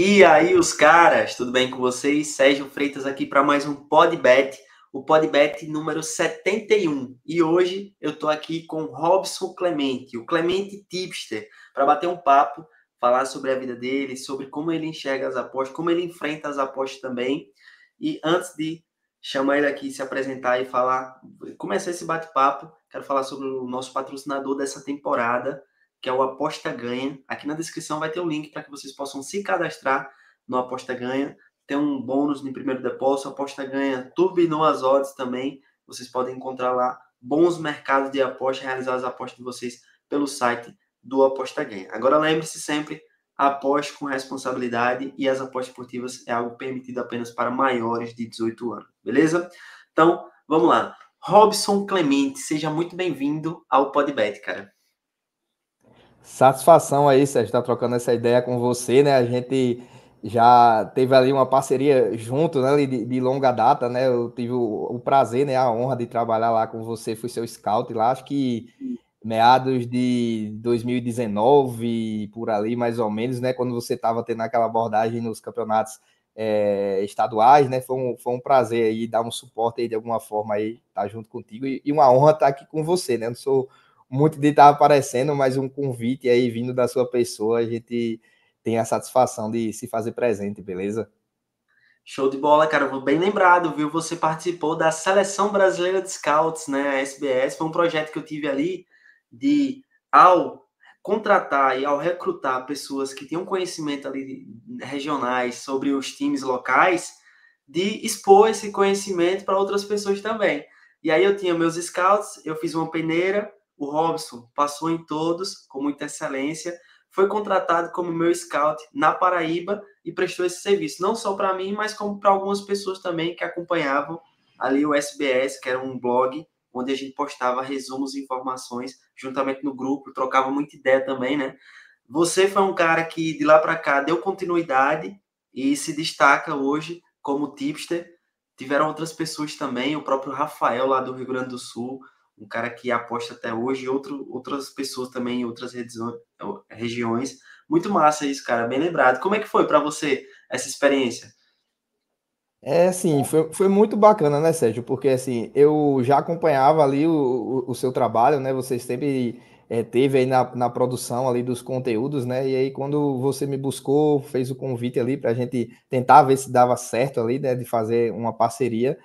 E aí, os caras, tudo bem com vocês? Sérgio Freitas aqui para mais um Podbet, o Podbet número 71. E hoje eu tô aqui com Robson Clemente, o Clemente Tipster, para bater um papo, falar sobre a vida dele, sobre como ele enxerga as apostas, como ele enfrenta as apostas também. E antes de chamar ele aqui, se apresentar e falar, começar esse bate-papo, quero falar sobre o nosso patrocinador dessa temporada, que é o Aposta Ganha. Aqui na descrição vai ter o um link para que vocês possam se cadastrar no Aposta Ganha. Tem um bônus no primeiro depósito, Aposta Ganha turbinou as odds também. Vocês podem encontrar lá bons mercados de aposta, realizar as apostas de vocês pelo site do Aposta Ganha. Agora lembre-se sempre, aposte com responsabilidade e as apostas esportivas é algo permitido apenas para maiores de 18 anos, beleza? Então, vamos lá. Robson Clemente, seja muito bem-vindo ao Podbet, cara. Satisfação aí, Sérgio, estar tá trocando essa ideia com você, né? A gente já teve ali uma parceria junto, né, de, de longa data, né? Eu tive o, o, prazer, né, a honra de trabalhar lá com você, fui seu scout lá, acho que meados de 2019, por ali mais ou menos, né, quando você estava tendo aquela abordagem nos campeonatos é, estaduais, né, foi um, foi um prazer aí dar um suporte aí de alguma forma aí, estar tá junto contigo e, e uma honra estar tá aqui com você, né, eu não sou muito de estar tá aparecendo, mas um convite aí vindo da sua pessoa, a gente tem a satisfação de se fazer presente, beleza? Show de bola, cara. Bem lembrado, viu? Você participou da Seleção Brasileira de Scouts, né? A SBS. Foi um projeto que eu tive ali de, ao contratar e ao recrutar pessoas que tinham conhecimento ali regionais sobre os times locais, de expor esse conhecimento para outras pessoas também. E aí eu tinha meus scouts, eu fiz uma peneira, o Robson passou em todos com muita excelência, foi contratado como meu scout na Paraíba e prestou esse serviço, não só para mim, mas como para algumas pessoas também que acompanhavam ali o SBS, que era um blog onde a gente postava resumos e informações juntamente no grupo, trocava muita ideia também, né? Você foi um cara que de lá para cá deu continuidade e se destaca hoje como tipster. Tiveram outras pessoas também, o próprio Rafael lá do Rio Grande do Sul, um cara que aposta até hoje e outro, outras pessoas também em outras regiões. Muito massa isso, cara, bem lembrado. Como é que foi para você essa experiência? É, sim, foi, foi muito bacana, né, Sérgio? Porque, assim, eu já acompanhava ali o, o, o seu trabalho, né? Você sempre é, teve aí na, na produção ali dos conteúdos, né? E aí, quando você me buscou, fez o convite ali para a gente tentar ver se dava certo ali, né? De fazer uma parceria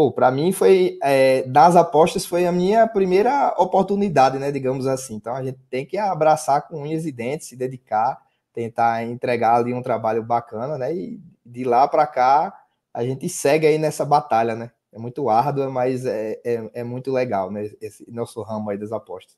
pô, para mim foi, é, das apostas foi a minha primeira oportunidade, né, digamos assim. Então a gente tem que abraçar com unhas e dentes, se dedicar, tentar entregar ali um trabalho bacana, né, e de lá para cá a gente segue aí nessa batalha, né. É muito árdua, mas é, é, é muito legal, né, esse nosso ramo aí das apostas.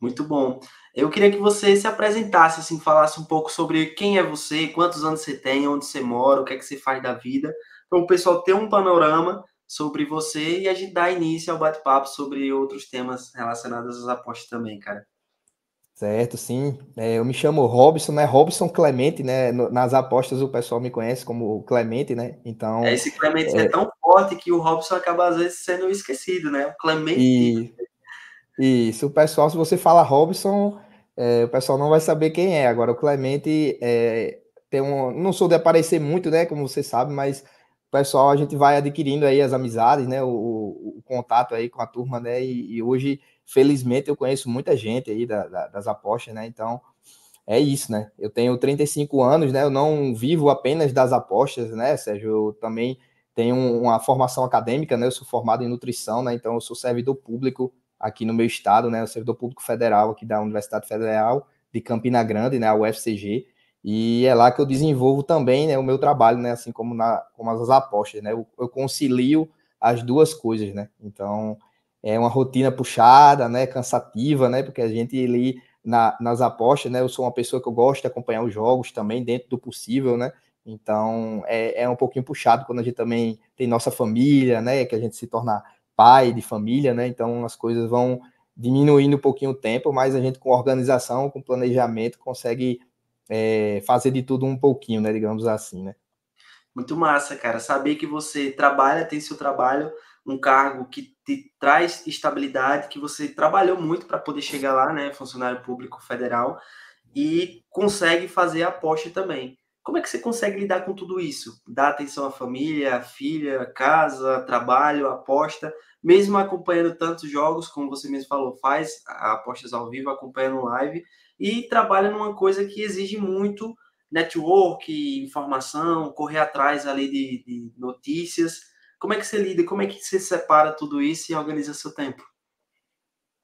Muito bom. Eu queria que você se apresentasse, assim, falasse um pouco sobre quem é você, quantos anos você tem, onde você mora, o que é que você faz da vida, para o pessoal ter um panorama sobre você e a gente dá início ao bate-papo sobre outros temas relacionados às apostas também, cara. Certo, sim. É, eu me chamo Robson, né? Robson Clemente, né? Nas apostas o pessoal me conhece como Clemente, né? Então. É, esse Clemente é... é tão forte que o Robson acaba às vezes sendo esquecido, né? O Clemente. E... Isso, o pessoal, se você fala Robson, é, o pessoal não vai saber quem é. Agora, o Clemente é, tem um. Não sou de aparecer muito, né? Como você sabe, mas pessoal, a gente vai adquirindo aí as amizades, né? O, o, contato aí com a turma, né? E, e, hoje, felizmente, eu conheço muita gente aí da, da, das apostas, né? Então, é isso, né? Eu tenho 35 anos, né? Eu não vivo apenas das apostas, né, Sérgio? Eu também tenho uma formação acadêmica, né? Eu sou formado em nutrição, né? Então, eu sou servidor público aqui no meu estado, né? Eu sou servidor público federal aqui da Universidade Federal de Campina Grande, né? A UFCG. E é lá que eu desenvolvo também né, o meu trabalho, né? Assim como, na, como as apostas, né? Eu, eu concilio as duas coisas, né? Então, é uma rotina puxada, né? Cansativa, né? Porque a gente ali na, nas apostas, né? Eu sou uma pessoa que eu gosto de acompanhar os jogos também dentro do possível, né? Então, é, é um pouquinho puxado quando a gente também tem nossa família, né? Que a gente se torna pai de família, né? Então, as coisas vão diminuindo um pouquinho o tempo, mas a gente com organização, com planejamento, consegue é, fazer de tudo um pouquinho, né? Digamos assim, né? Muito massa, cara. Saber que você trabalha, tem seu trabalho, um cargo que te traz estabilidade, que você trabalhou muito para poder chegar lá, né? Funcionário público federal, e consegue fazer aposta também. Como é que você consegue lidar com tudo isso? Dar atenção à família, à filha, casa, trabalho, aposta, mesmo acompanhando tantos jogos, como você mesmo falou, faz apostas ao vivo, acompanhando live e trabalha numa coisa que exige muito network, informação, correr atrás ali de, de notícias. Como é que você lida? Como é que você separa tudo isso e organiza seu tempo?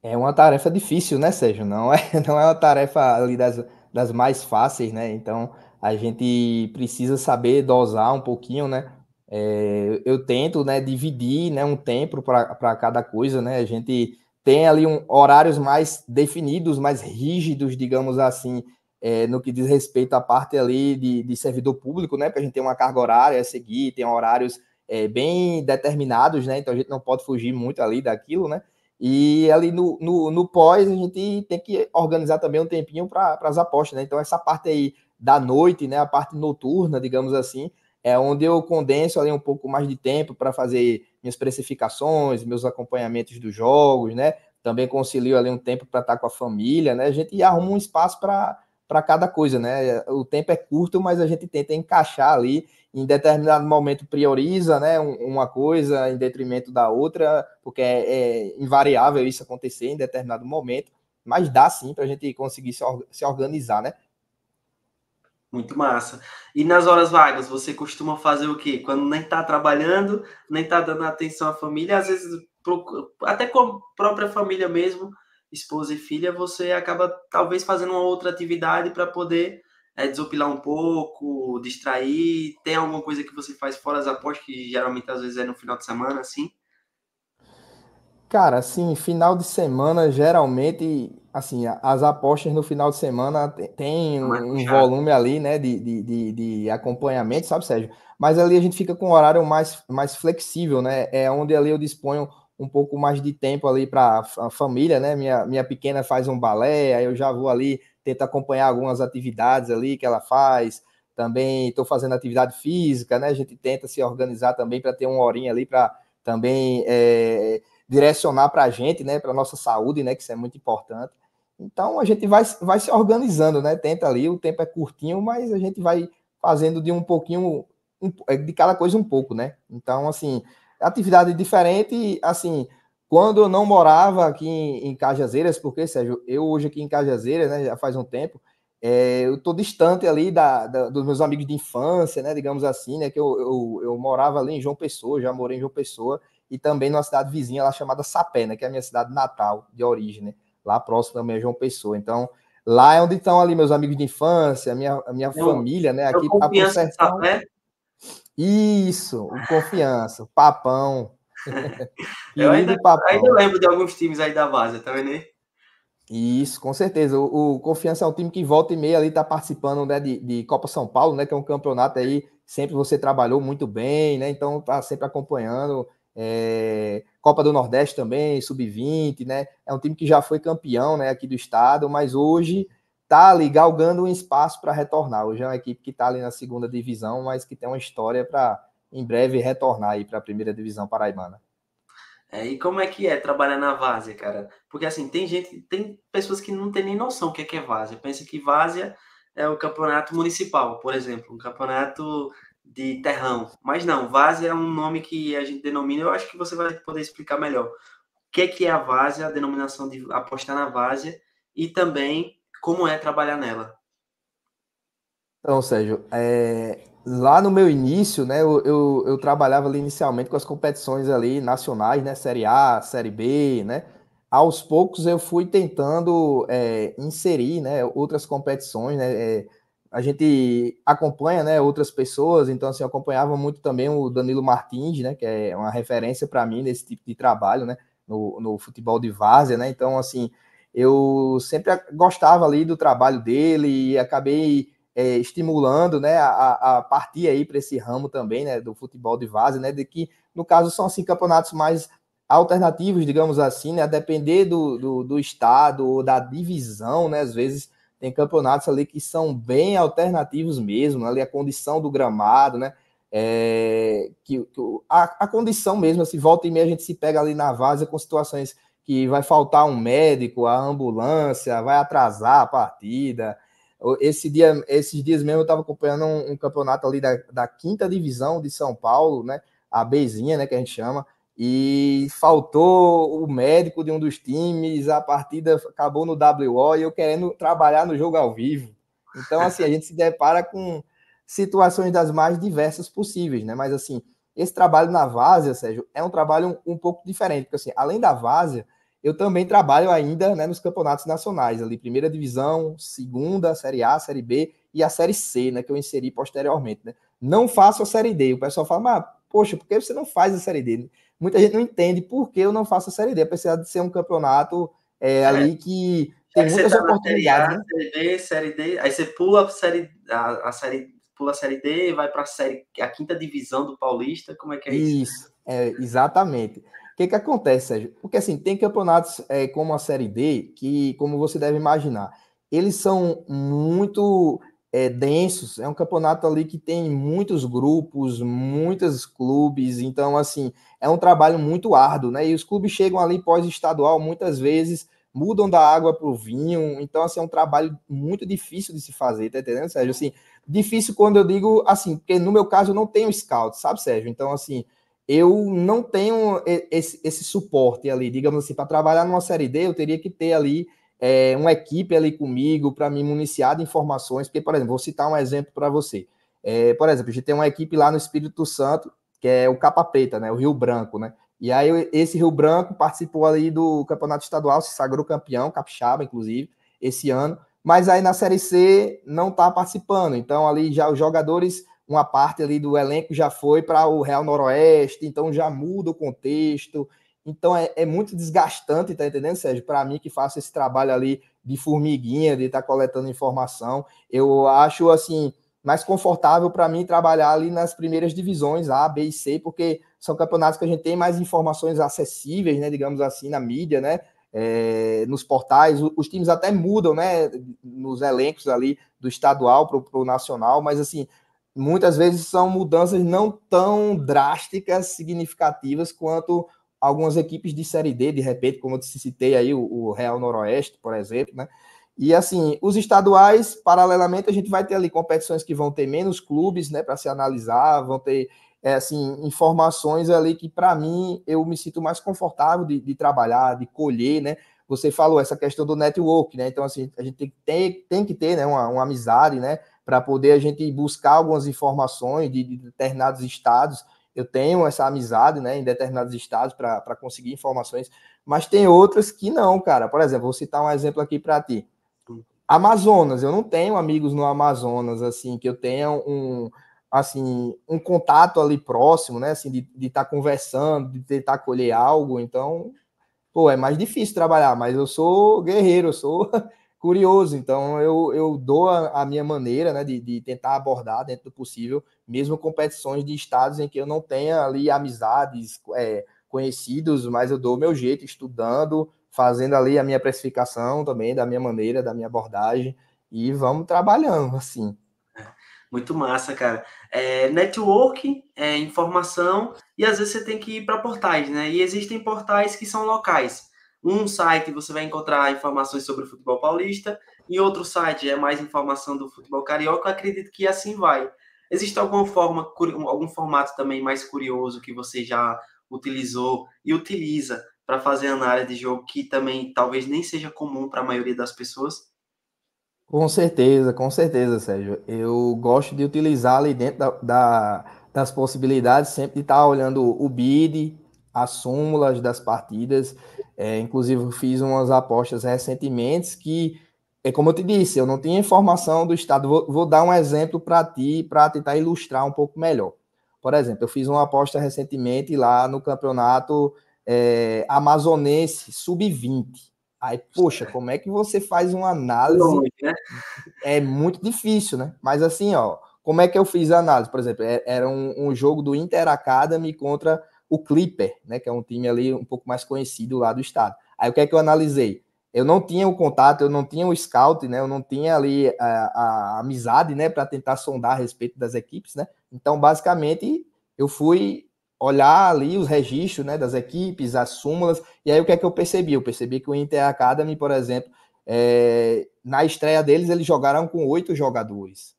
É uma tarefa difícil, né, Sérgio? Não é, não é uma tarefa ali das, das mais fáceis, né? Então a gente precisa saber dosar um pouquinho, né? É, eu tento, né, dividir, né, um tempo para cada coisa, né? A gente tem ali um, horários mais definidos, mais rígidos, digamos assim, é, no que diz respeito à parte ali de, de, servidor público, né? Porque a gente tem uma carga horária a seguir, tem horários é, bem determinados, né? Então a gente não pode fugir muito ali daquilo, né? E ali no, no, no pós a gente tem que organizar também um tempinho para as apostas, né? Então essa parte aí da noite, né? A parte noturna, digamos assim, é onde eu condenso ali um pouco mais de tempo para fazer minhas precificações, meus acompanhamentos dos jogos, né? Também concilio ali um tempo para estar tá com a família, né? A gente arruma um espaço para cada coisa, né? O tempo é curto, mas a gente tenta encaixar ali. Em determinado momento prioriza, né? Uma coisa em detrimento da outra, porque é, é invariável isso acontecer em determinado momento. Mas dá sim para a gente conseguir se organizar, né? Muito massa. E nas horas vagas, você costuma fazer o quê? Quando nem está trabalhando, nem está dando atenção à família, às vezes, até com a própria família mesmo, esposa e filha, você acaba talvez fazendo uma outra atividade para poder é, desopilar um pouco, distrair. Tem alguma coisa que você faz fora as apostas, que geralmente às vezes é no final de semana, assim? Cara, assim, final de semana, geralmente assim, as apostas no final de semana tem é um, volume ali, né, de, de, de, acompanhamento, sabe, Sérgio? Mas ali a gente fica com um horário mais, mais flexível, né? É onde ali eu disponho um pouco mais de tempo ali para a família, né? Minha, minha pequena faz um balé, aí eu já vou ali, tento acompanhar algumas atividades ali que ela faz. Também estou fazendo atividade física, né? A gente tenta se organizar também para ter uma horinha ali para também. É, direcionar para a gente, né, para nossa saúde, né, que isso é muito importante. Então a gente vai, vai se organizando, né? Tenta ali, o tempo é curtinho, mas a gente vai fazendo de um pouquinho, um, é, de cada coisa um pouco, né? Então, assim, atividade diferente, assim, quando eu não morava aqui em, em Cajazeiras, porque, Sérgio, eu hoje aqui em Cajazeiras, né, já faz um tempo, é, eu tô distante ali da, da, dos meus amigos de infância, né, digamos assim, né, que eu, eu, eu morava ali em João Pessoa, já morei em João Pessoa, e também numa cidade vizinha lá chamada Sapé, né, que é a minha cidade natal de origem, né, lá próximo também é João Pessoa. Então, lá é onde estão ali meus amigos de infância, a minha, a minha eu, família, né, é aqui a Consertão. Sapé. Isso, o Confiança, o Papão. eu ainda, papão. ainda, lembro de alguns times aí da base tá vendo aí? Isso, com certeza. O, o, Confiança é um time que volta e meia ali está participando né, de, de, Copa São Paulo, né? Que é um campeonato aí, sempre você trabalhou muito bem, né? Então tá sempre acompanhando é, Copa do Nordeste também, sub-20, né? É um time que já foi campeão né, aqui do estado, mas hoje está ali galgando um espaço para retornar. Hoje é uma equipe que está ali na segunda divisão, mas que tem uma história para em breve retornar aí para a primeira divisão paraibana. É, e como é que é trabalhar na várzea, cara? Porque assim, tem gente, tem pessoas que não tem nem noção o que é, que é várzea. Pensa que várzea é o campeonato municipal, por exemplo, um campeonato de terrão. Mas não, várzea é um nome que a gente denomina, eu acho que você vai poder explicar melhor. O que é, que é a várzea, a denominação de apostar na várzea e também como é trabalhar nela. Então, Sérgio, é, lá no meu início, né, eu, eu, eu, trabalhava ali inicialmente com as competições ali nacionais, né, Série A, Série B, né, aos poucos eu fui tentando é, inserir, né, outras competições, né, é, a gente acompanha né, outras pessoas, então assim, eu acompanhava muito também o Danilo Martins, né, que é uma referência para mim nesse tipo de trabalho, né, no, no futebol de várzea, né, então assim, eu sempre gostava ali do trabalho dele e acabei é, estimulando, né, a, a partir aí para esse ramo também, né, do futebol de várzea, né, de que no caso são assim campeonatos mais alternativos, digamos assim, né, a depender do, do, do estado ou da divisão, né, às vezes tem campeonatos ali que são bem alternativos mesmo, né? ali a condição do gramado, né? É, que, que a, a, condição mesmo, se assim, volta e meia a gente se pega ali na vaza com situações que vai faltar um médico, a ambulância, vai atrasar a partida. Esse dia, esses dias mesmo eu estava acompanhando um, um, campeonato ali da, da quinta divisão de São Paulo, né? A Bezinha, né? Que a gente chama e faltou o médico de um dos times, a partida acabou no WO e eu querendo trabalhar no jogo ao vivo. Então, assim, a gente se depara com situações das mais diversas possíveis, né? Mas, assim, esse trabalho na várzea, Sérgio, é um trabalho um, um pouco diferente, porque, assim, além da várzea, eu também trabalho ainda né, nos campeonatos nacionais, ali, primeira divisão, segunda, Série A, Série B e a Série C, né, que eu inseri posteriormente, né? Não faço a Série D. O pessoal fala, mas, poxa, por que você não faz a Série D? muita gente não entende por que eu não faço a Série D, apesar de ser um campeonato é, é. ali que tem é muitas tá oportunidades. A, né? série D, série D, aí você pula a série, a, a série, pula a série D e vai para a série, a quinta divisão do Paulista, como é que é isso? Isso, é, exatamente. O que, que acontece, Sérgio? Porque assim, tem campeonatos é, como a Série D, que, como você deve imaginar, eles são muito é, densos. É um campeonato ali que tem muitos grupos, muitos clubes. Então, assim, é um trabalho muito árduo, né? E os clubes chegam ali pós-estadual muitas vezes, mudam da água para o vinho. Então, assim, é um trabalho muito difícil de se fazer, tá entendendo, Sérgio? Assim, difícil quando eu digo assim, porque no meu caso eu não tenho scout, sabe, Sérgio? Então, assim. Eu não tenho esse, esse suporte ali, digamos assim, para trabalhar numa série D, eu teria que ter ali é, uma equipe ali comigo para me municiar de informações, porque, por exemplo, vou citar um exemplo para você. É, por exemplo, a gente tem uma equipe lá no Espírito Santo, que é o Capa Preta, né, o Rio Branco, né? E aí esse Rio Branco participou ali do Campeonato Estadual, se sagrou campeão, capixaba, inclusive, esse ano, mas aí na Série C não está participando. Então ali já os jogadores, uma parte ali do elenco já foi para o Real Noroeste, então já muda o contexto, então é, é muito desgastante, tá entendendo, Sérgio? Para mim que faço esse trabalho ali de formiguinha, de estar tá coletando informação, eu acho assim mais confortável para mim trabalhar ali nas primeiras divisões A, B e C, porque são campeonatos que a gente tem mais informações acessíveis, né, digamos assim, na mídia, né, é, nos portais. Os times até mudam, né, nos elencos ali do estadual para o nacional, mas assim, muitas vezes são mudanças não tão drásticas, significativas quanto algumas equipes de Série D, de repente, como eu citei aí, o, Real Noroeste, por exemplo, né? E assim, os estaduais, paralelamente, a gente vai ter ali competições que vão ter menos clubes, né, para se analisar, vão ter, é, assim, informações ali que, para mim, eu me sinto mais confortável de, de, trabalhar, de colher, né? Você falou essa questão do network, né? Então, assim, a gente tem, tem, tem que ter né, uma, uma amizade, né? Para poder a gente buscar algumas informações de, de determinados estados, eu tenho essa amizade né, em determinados estados para conseguir informações, mas tem outras que não, cara. Por exemplo, vou citar um exemplo aqui para ti. Amazonas, eu não tenho amigos no Amazonas, assim, que eu tenha um, assim, um contato ali próximo, né, assim, de estar tá conversando, de tentar colher algo, então, pô, é mais difícil trabalhar, mas eu sou guerreiro, eu sou curioso. Então, eu, eu dou a, a minha maneira né, de, de, tentar abordar dentro do possível, mesmo competições de estados em que eu não tenha ali amizades é, conhecidos, mas eu dou o meu jeito, estudando, fazendo ali a minha precificação também, da minha maneira, da minha abordagem, e vamos trabalhando assim. Muito massa, cara. É, network, é, informação, e às vezes você tem que ir para portais, né? E existem portais que são locais. Um site você vai encontrar informações sobre o futebol paulista, e outro site é mais informação do futebol carioca. Eu acredito que assim vai. Existe alguma forma, algum formato também mais curioso que você já utilizou e utiliza para fazer análise de jogo que também talvez nem seja comum para a maioria das pessoas? Com certeza, com certeza, Sérgio. Eu gosto de utilizar ali dentro da, da, das possibilidades sempre de estar tá olhando o bid, as súmulas das partidas é, inclusive, fiz umas apostas recentemente que, é como eu te disse, eu não tinha informação do Estado. Vou, vou dar um exemplo para ti, para tentar ilustrar um pouco melhor. Por exemplo, eu fiz uma aposta recentemente lá no campeonato é, amazonense sub-20. Aí, poxa, como é que você faz uma análise? Né? É muito difícil, né? Mas assim, ó, como é que eu fiz a análise? Por exemplo, é, era um, um jogo do Inter Academy contra o Clipper, né, que é um time ali um pouco mais conhecido lá do estado. Aí o que é que eu analisei? Eu não tinha o contato, eu não tinha o scout, né, eu não tinha ali a, a amizade, né, para tentar sondar a respeito das equipes, né. Então, basicamente, eu fui olhar ali os registros, né, das equipes, as súmulas, e aí o que é que eu percebi? Eu percebi que o Inter Academy, por exemplo, é, na estreia deles, eles jogaram com oito jogadores.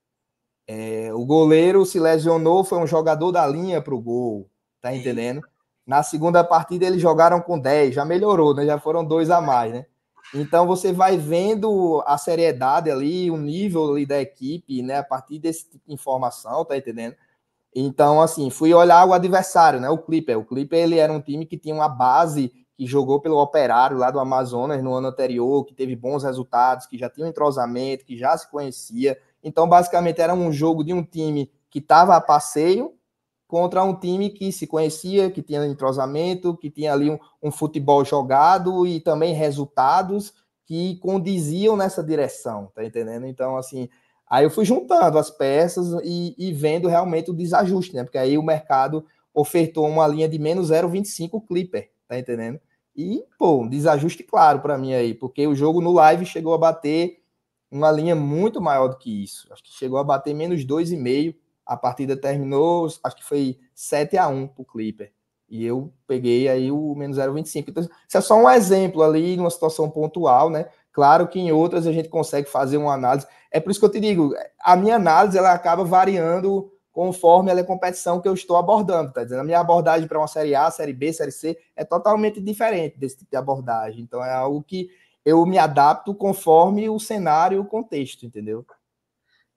É, o goleiro se lesionou, foi um jogador da linha para o gol. Tá entendendo? Na segunda partida eles jogaram com 10, já melhorou, né? Já foram dois a mais, né? Então você vai vendo a seriedade ali, o nível ali da equipe, né? A partir desse tipo de informação, tá entendendo? Então, assim, fui olhar o adversário, né? O Clipper. O Clipper ele era um time que tinha uma base que jogou pelo Operário lá do Amazonas no ano anterior, que teve bons resultados, que já tinha um entrosamento, que já se conhecia. Então, basicamente, era um jogo de um time que estava a passeio contra um time que se conhecia, que tinha entrosamento, que tinha ali um, um futebol jogado e também resultados que condiziam nessa direção, tá entendendo? Então, assim, aí eu fui juntando as peças e, e vendo realmente o desajuste, né? Porque aí o mercado ofertou uma linha de menos 0,25 Clipper, tá entendendo? E, pô, um desajuste claro para mim aí, porque o jogo no live chegou a bater uma linha muito maior do que isso. Acho que chegou a bater menos 2,5 a partida terminou, acho que foi 7 a 1 para o Clipper. E eu peguei aí o menos 0,25. Então, isso é só um exemplo ali, numa situação pontual, né? Claro que em outras a gente consegue fazer uma análise. É por isso que eu te digo, a minha análise ela acaba variando conforme ela é competição que eu estou abordando, tá dizendo? A minha abordagem para uma série A, série B, série C é totalmente diferente desse tipo de abordagem. Então é algo que eu me adapto conforme o cenário e o contexto, entendeu?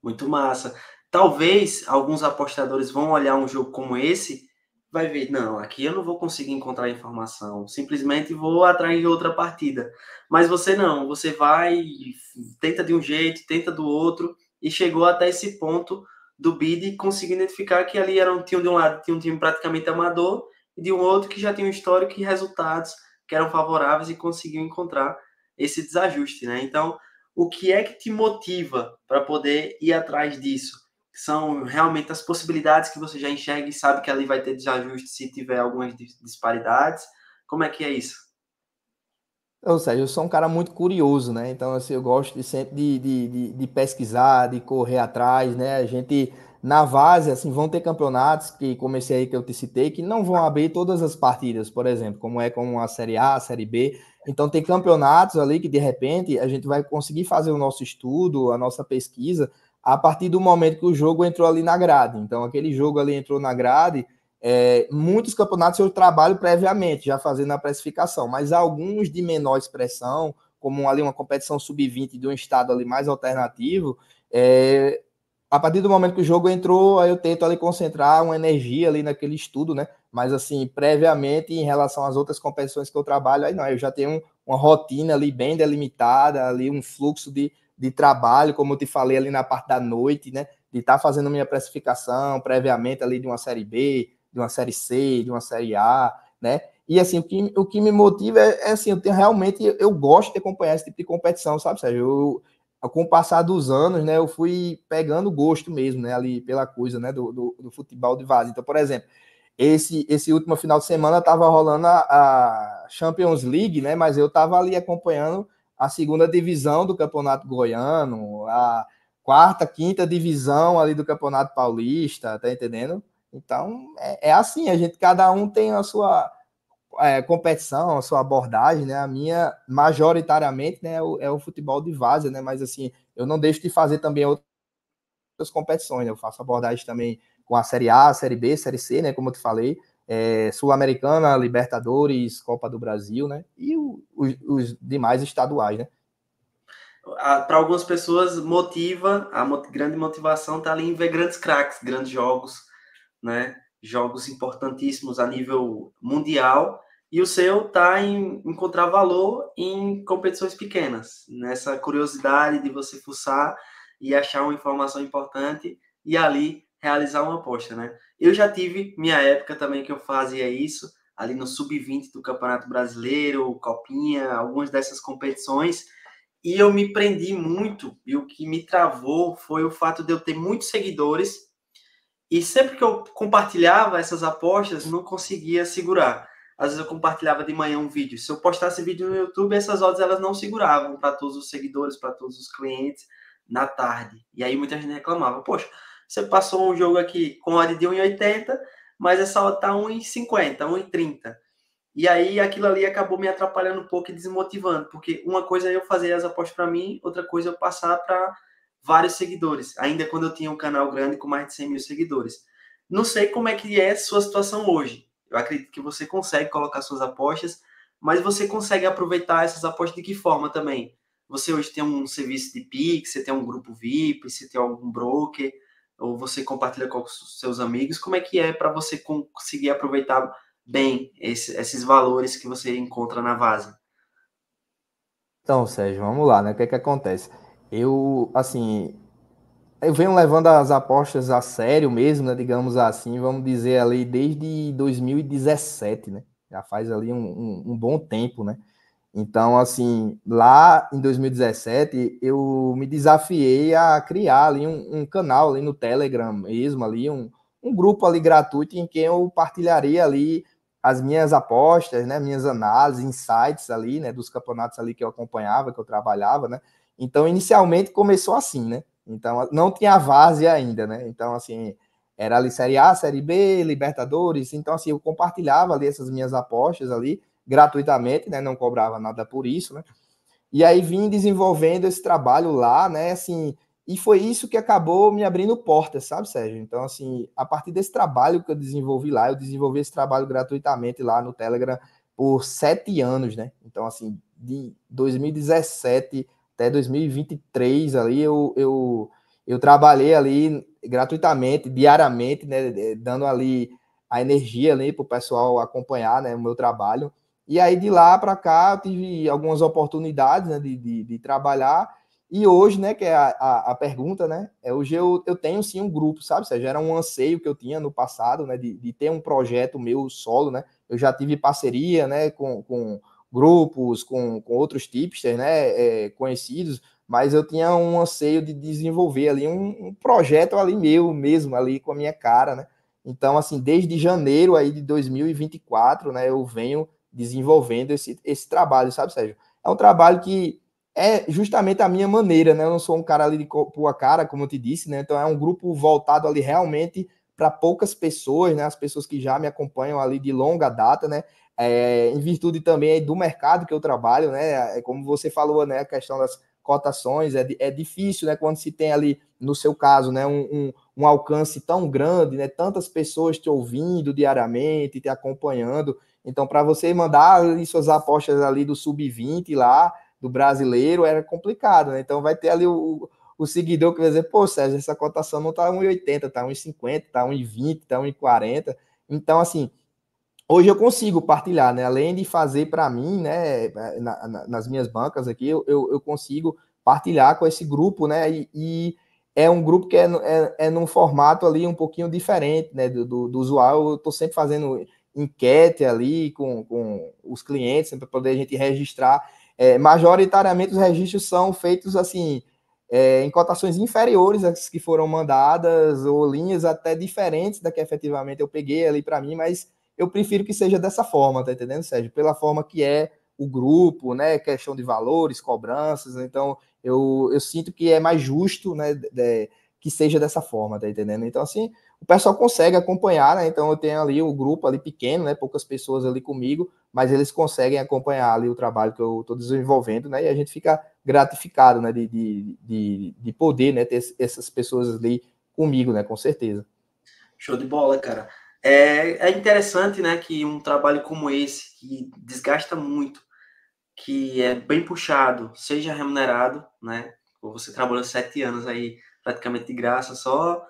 Muito massa. Talvez alguns apostadores vão olhar um jogo como esse, vai ver, não, aqui eu não vou conseguir encontrar informação, simplesmente vou atrair outra partida. Mas você não, você vai, tenta de um jeito, tenta do outro, e chegou até esse ponto do BID conseguindo identificar que ali era um time de um lado, tinha um time praticamente amador, e de um outro que já tinha um histórico e resultados que eram favoráveis e conseguiu encontrar esse desajuste, né? Então, o que é que te motiva para poder ir atrás disso? são realmente as possibilidades que você já enxerga e sabe que ali vai ter desajuste se tiver algumas disparidades. Como é que é isso? Ou seja, eu sou um cara muito curioso, né? Então, assim, eu gosto de sempre de, de, de, de pesquisar, de correr atrás, né? A gente, na base, assim, vão ter campeonatos que comecei aí, que eu te citei, que não vão abrir todas as partidas, por exemplo, como é com a Série A, a Série B. Então, tem campeonatos ali que, de repente, a gente vai conseguir fazer o nosso estudo, a nossa pesquisa, a partir do momento que o jogo entrou ali na grade. Então, aquele jogo ali entrou na grade. É, muitos campeonatos eu trabalho previamente, já fazendo a precificação, mas alguns de menor expressão, como ali uma competição sub-20 de um estado ali mais alternativo, é, a partir do momento que o jogo entrou, aí eu tento ali concentrar uma energia ali naquele estudo, né? Mas assim, previamente em relação às outras competições que eu trabalho, aí não, eu já tenho uma rotina ali bem delimitada, ali um fluxo de, de trabalho, como eu te falei ali na parte da noite, né? De estar tá fazendo minha precificação previamente ali de uma série B, de uma série C, de uma série A, né? E assim, o que, o que me motiva é, é assim, eu tenho, realmente eu gosto de acompanhar esse tipo de competição, sabe, Sérgio? Eu, com o passar dos anos, né, eu fui pegando gosto mesmo, né, ali pela coisa, né, do, do, do futebol de vaso. Então, por exemplo, esse, esse último final de semana estava rolando a, a, Champions League, né? Mas eu estava ali acompanhando a segunda divisão do Campeonato Goiano, a quarta, quinta divisão ali do Campeonato Paulista, tá entendendo? Então, é, é assim, a gente, cada um tem a sua é, competição, a sua abordagem, né? A minha, majoritariamente, né, é o, é o futebol de vaza, né? Mas, assim, eu não deixo de fazer também outras competições, né? Eu faço abordagem também com a Série A, a Série B, a Série C, né? Como eu te falei, é, Sul-Americana, Libertadores, Copa do Brasil, né? E o, os, os, demais estaduais, né? Para algumas pessoas, motiva, a grande motivação está ali em ver grandes craques, grandes jogos, né? Jogos importantíssimos a nível mundial. E o seu está em encontrar valor em competições pequenas, nessa curiosidade de você fuçar e achar uma informação importante e ali realizar uma aposta, né? Eu já tive minha época também que eu fazia isso, ali no sub-20 do Campeonato Brasileiro, Copinha, algumas dessas competições, e eu me prendi muito, e o que me travou foi o fato de eu ter muitos seguidores, e sempre que eu compartilhava essas apostas, não conseguia segurar. Às vezes eu compartilhava de manhã um vídeo. Se eu postasse vídeo no YouTube, essas odds elas não seguravam para todos os seguidores, para todos os clientes na tarde. E aí muita gente reclamava: "Poxa, você passou um jogo aqui com odd de 1,80, mas essa é odd tá 1,50, 1,30. E aí aquilo ali acabou me atrapalhando um pouco e desmotivando, porque uma coisa é eu fazer as apostas para mim, outra coisa é eu passar para vários seguidores, ainda quando eu tinha um canal grande com mais de 100 mil seguidores. Não sei como é que é sua situação hoje. Eu acredito que você consegue colocar suas apostas, mas você consegue aproveitar essas apostas de que forma também? Você hoje tem um serviço de PIX, você tem um grupo VIP, você tem algum broker, ou você compartilha com os seus amigos, como é que é para você conseguir aproveitar bem esse, esses valores que você encontra na Vase? Então, Sérgio, vamos lá, né? O que é que acontece? Eu, assim, eu venho levando as apostas a sério mesmo, né? Digamos assim, vamos dizer ali desde 2017, né? Já faz ali um, um, um bom tempo, né? Então, assim, lá em 2017, eu me desafiei a criar ali um, um canal ali no Telegram mesmo, ali um, um grupo ali gratuito em que eu partilharia ali as minhas apostas, né, minhas análises, insights ali, né, dos campeonatos ali que eu acompanhava, que eu trabalhava, né? Então, inicialmente começou assim, né? Então, não tinha vase ainda, né? Então, assim, era ali Série A, Série B, Libertadores, então assim, eu compartilhava ali essas minhas apostas ali gratuitamente, né? Não cobrava nada por isso, né? E aí vim desenvolvendo esse trabalho lá, né? Assim, e foi isso que acabou me abrindo portas, sabe, Sérgio? Então, assim, a partir desse trabalho que eu desenvolvi lá, eu desenvolvi esse trabalho gratuitamente lá no Telegram por sete anos, né? Então, assim, de 2017 até 2023 ali, eu, eu, eu trabalhei ali gratuitamente, diariamente, né? Eh, dando ali a energia ali né, para o pessoal acompanhar né, o meu trabalho. E aí de lá para cá eu tive algumas oportunidades né, de, de, de, trabalhar. E hoje, né, que é a, a, a, pergunta, né? É, hoje eu, eu tenho sim um grupo, sabe? Seja, era um anseio que eu tinha no passado, né? De, de ter um projeto meu solo, né? Eu já tive parceria, né? Com, com grupos, com, com outros tipsters, né? É, conhecidos, mas eu tinha um anseio de desenvolver ali um, um projeto ali meu mesmo, ali com a minha cara, né? Então, assim, desde janeiro aí de 2024, né? Eu venho desenvolvendo esse, esse trabalho, sabe, Sérgio? É um trabalho que é justamente a minha maneira, né? Eu não sou um cara ali de pôr cara, como eu te disse, né? Então é um grupo voltado ali realmente para poucas pessoas, né? As pessoas que já me acompanham ali de longa data, né? É, em virtude também do mercado que eu trabalho, né? É, como você falou, né? A questão das cotações é, é difícil, né? Quando se tem ali, no seu caso, né? Um, um, um alcance tão grande, né? Tantas pessoas te ouvindo diariamente, te acompanhando. Então, para você mandar ali suas apostas ali do sub-20 lá, do brasileiro, era complicado, né? Então, vai ter ali o, o seguidor que vai dizer, pô, Sérgio, essa cotação não tá 1,80, tá 1,50, tá 1,20, tá 1,40. Então, assim, hoje eu consigo partilhar, né? Além de fazer para mim, né, na, na, nas minhas bancas aqui, eu, eu, eu, consigo partilhar com esse grupo, né? E, e é um grupo que é, é, é, num formato ali um pouquinho diferente, né, do, do, do usual. Eu tô sempre fazendo enquete ali com, com os clientes, né, para poder a gente registrar. É, majoritariamente os registros são feitos assim, é, em cotações inferiores às que foram mandadas, ou linhas até diferentes da que efetivamente eu peguei ali para mim, mas eu prefiro que seja dessa forma, tá entendendo, Sérgio? Pela forma que é o grupo, né? Questão de valores, cobranças, então eu, eu sinto que é mais justo, né? De, que seja dessa forma, tá entendendo? Então, assim, o pessoal consegue acompanhar, né? Então eu tenho ali o um grupo ali pequeno, né? Poucas pessoas ali comigo, mas eles conseguem acompanhar ali o trabalho que eu estou desenvolvendo, né? E a gente fica gratificado, né? De, de, de, de poder, né? Ter essas pessoas ali comigo, né? Com certeza. Show de bola, cara. É, é interessante, né? Que um trabalho como esse, que desgasta muito, que é bem puxado, seja remunerado, né? Você trabalhou sete anos aí praticamente de graça, só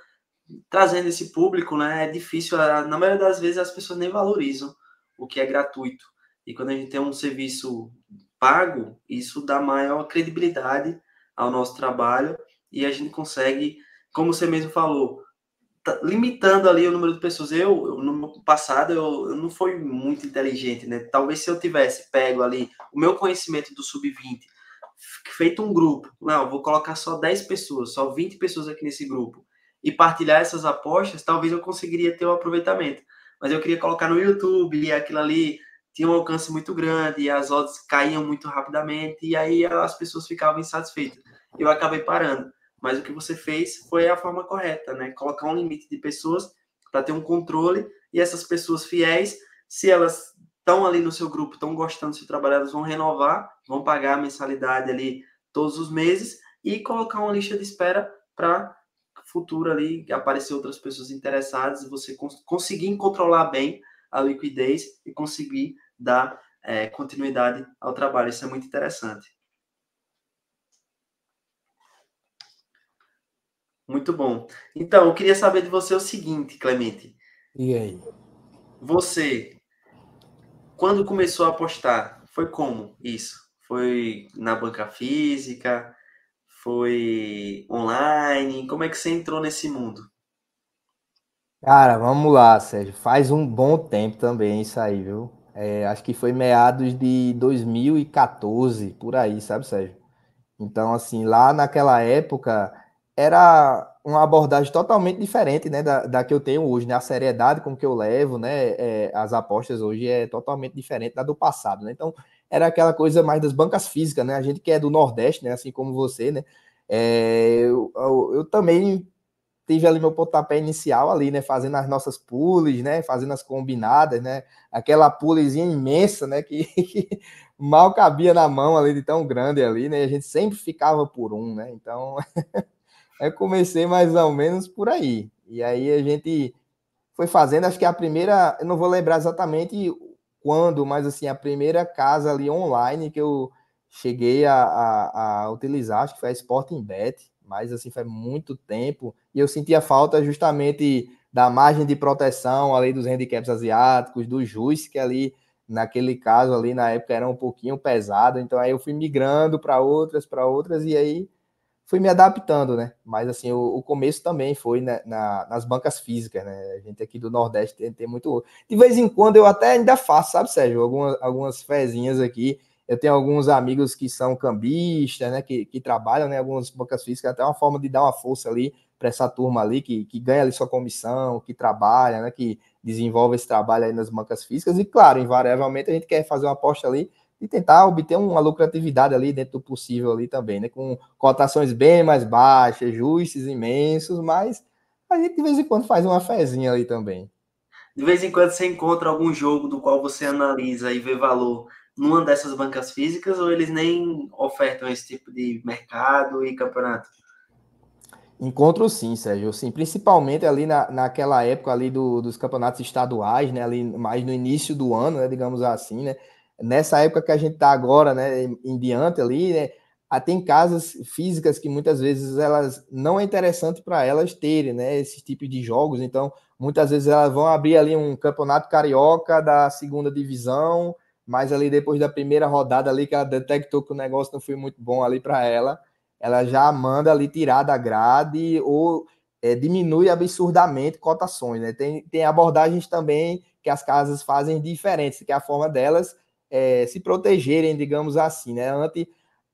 trazendo esse público, né, é difícil, eh, na maioria das vezes as pessoas nem valorizam o que é gratuito. E quando a gente tem um serviço pago, isso dá maior credibilidade ao nosso trabalho e a gente consegue, como você mesmo falou, tá limitando ali o número de pessoas. Eu, no passado, eu, eu não fui muito inteligente, né? Talvez se eu tivesse pego ali o meu conhecimento do sub-20, feito um grupo, não, vou colocar só 10 pessoas, só 20 pessoas aqui nesse grupo e partilhar essas apostas, talvez eu conseguiria ter um aproveitamento. Mas eu queria colocar no YouTube e aquilo ali tinha um alcance muito grande, e as odds caíam muito rapidamente, e aí as pessoas ficavam insatisfeitas. Eu acabei parando. Mas o que você fez foi a forma correta, né? Colocar um limite de pessoas para ter um controle, e essas pessoas fiéis, se elas estão ali no seu grupo, estão gostando do seu trabalho, elas vão renovar, vão pagar a mensalidade ali todos os meses, e colocar uma lista de espera para futuro ali aparecer outras pessoas interessadas e você cons conseguir controlar bem a liquidez e conseguir dar é, continuidade ao trabalho. Isso é muito interessante. Muito bom. Então, eu queria saber de você o seguinte, Clemente. E aí? Você, quando começou a apostar, foi como isso? Foi na banca física? Foi online? Como é que você entrou nesse mundo? Cara, vamos lá, Sérgio. Faz um bom tempo também isso aí, viu? É, acho que foi meados de 2014, por aí, sabe, Sérgio? Então, assim, lá naquela época era uma abordagem totalmente diferente né, da, da que eu tenho hoje, né? A seriedade com que eu levo, né? É, as apostas hoje é totalmente diferente da do passado, né? Então, era aquela coisa mais das bancas físicas, né? A gente que é do Nordeste, né? Assim como você, né? É, eu, eu, eu, também tive ali meu pontapé inicial ali, né? Fazendo as nossas pulls, né? Fazendo as combinadas, né? Aquela pullzinha imensa, né? Que, que, mal cabia na mão ali de tão grande ali, né? A gente sempre ficava por um, né? Então, eu comecei mais ou menos por aí. E aí a gente foi fazendo, acho que a primeira, eu não vou lembrar exatamente quando, mas assim, a primeira casa ali online que eu cheguei a, a, a utilizar, acho que foi a Sporting Bet, mas assim, foi muito tempo, e eu sentia falta justamente da margem de proteção ali dos handicaps asiáticos, do juiz que ali, naquele caso ali, na época era um pouquinho pesado, então aí eu fui migrando para outras, para outras, e aí fui me adaptando, né? Mas assim, o, o começo também foi na, né, na, nas bancas físicas, né? A gente aqui do Nordeste tem, tem muito De vez em quando eu até ainda faço, sabe, Sérgio? Algumas, algumas fezinhas aqui. Eu tenho alguns amigos que são cambistas, né? Que, que trabalham, né? Algumas bancas físicas, até uma forma de dar uma força ali para essa turma ali que, que ganha ali sua comissão, que trabalha, né? Que desenvolve esse trabalho aí nas bancas físicas. E claro, invariavelmente a gente quer fazer uma aposta ali e tentar obter uma lucratividade ali dentro do possível ali também, né? Com cotações bem mais baixas, ajustes imensos, mas a gente de vez em quando faz uma fezinha ali também. De vez em quando você encontra algum jogo do qual você analisa e vê valor numa dessas bancas físicas ou eles nem ofertam esse tipo de mercado e campeonato? Encontro sim, Sérgio, sim, principalmente ali na, naquela época ali do, dos campeonatos estaduais, né, ali mais no início do ano, né, digamos assim, né, nessa época que a gente está agora, né, em diante ali, né, tem casas físicas que muitas vezes elas não é interessante para elas terem, né, esse tipo de jogos. Então, muitas vezes elas vão abrir ali um campeonato carioca da segunda divisão, mas ali depois da primeira rodada ali que ela detectou que o negócio não foi muito bom ali para ela, ela já manda ali tirar da grade ou é, diminui absurdamente cotações, né? Tem, tem abordagens também que as casas fazem diferentes, que é a forma delas, é, se protegerem, digamos assim, né? Ante,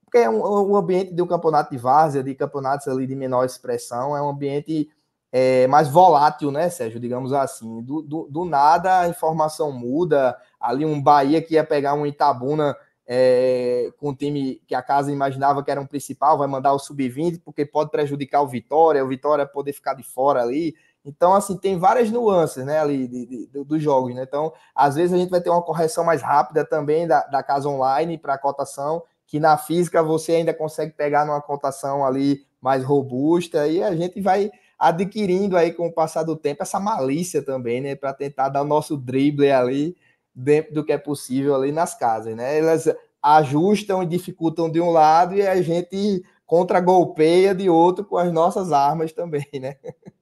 porque é um, o um ambiente de um campeonato de várzea, de campeonatos ali de menor expressão, é um ambiente é, mais volátil, né, Sérgio? Digamos assim. Do, do, do, nada a informação muda. Ali um Bahia que ia pegar um Itabuna é, com um time que a casa imaginava que era um principal, vai mandar o sub-20, porque pode prejudicar o Vitória, o Vitória poder ficar de fora ali. Então, assim, tem várias nuances, né, ali de, de, de, dos jogos, né? Então, às vezes a gente vai ter uma correção mais rápida também da, da casa online para a cotação, que na física você ainda consegue pegar numa cotação ali mais robusta, e a gente vai adquirindo aí com o passar do tempo essa malícia também, né, para tentar dar o nosso drible ali dentro do que é possível ali nas casas, né? Elas ajustam e dificultam de um lado e a gente contra-golpeia de outro com as nossas armas também, né?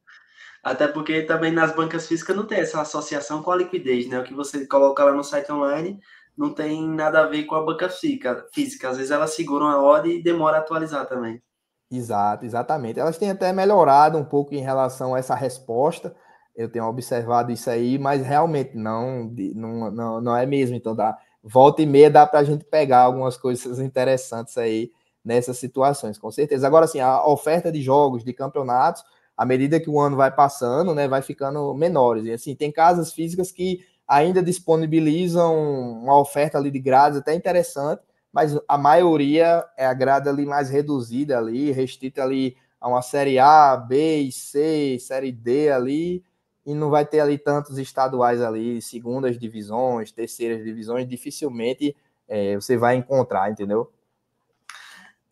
Até porque também nas bancas físicas não tem essa associação com a liquidez, né? O que você coloca lá no site online não tem nada a ver com a banca física. física. Às vezes elas seguram a ordem e demora a atualizar também. Exato, exatamente. Elas têm até melhorado um pouco em relação a essa resposta. Eu tenho observado isso aí, mas realmente não, não, não, não é mesmo. Então, dá, volta e meia dá para a gente pegar algumas coisas interessantes aí nessas situações, com certeza. Agora, assim, a oferta de jogos, de campeonatos, à medida que o ano vai passando, né, vai ficando menores. E assim, tem casas físicas que ainda disponibilizam uma oferta ali de grades até interessante, mas a maioria é a grade ali mais reduzida ali, restrita ali a uma série A, B e C, série D ali, e não vai ter ali tantos estaduais ali, segundas divisões, terceiras divisões, dificilmente é, você vai encontrar, entendeu?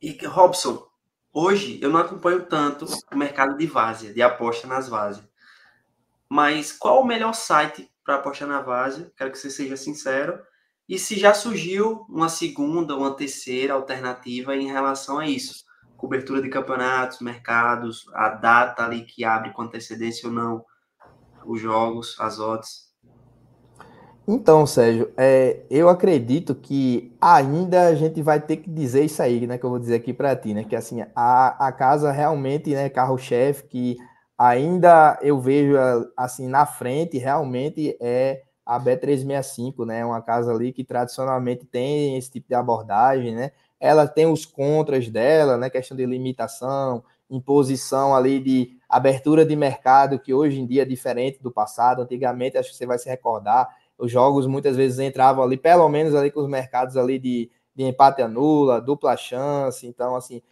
E Robson, Hoje eu não acompanho tanto o mercado de várzea, de aposta nas várzeas. Mas qual o melhor site para apostar na várzea? Quero que você seja sincero. E se já surgiu uma segunda, uma terceira alternativa em relação a isso? Cobertura de campeonatos, mercados, a data ali que abre com antecedência ou não, os jogos, as odds. Então, Sérgio, é, eu acredito que ainda a gente vai ter que dizer isso aí, né? Que eu vou dizer aqui para ti, né? Que assim, a, a casa realmente, né, carro-chefe, que ainda eu vejo assim na frente, realmente é a B365, né? Uma casa ali que tradicionalmente tem esse tipo de abordagem, né? Ela tem os contras dela, né? Questão de limitação, imposição ali de abertura de mercado, que hoje em dia é diferente do passado. Antigamente, acho que você vai se recordar os jogos muitas vezes entravam ali, pelo menos ali com os mercados ali de, de empate a nula, dupla chance. Então, assim,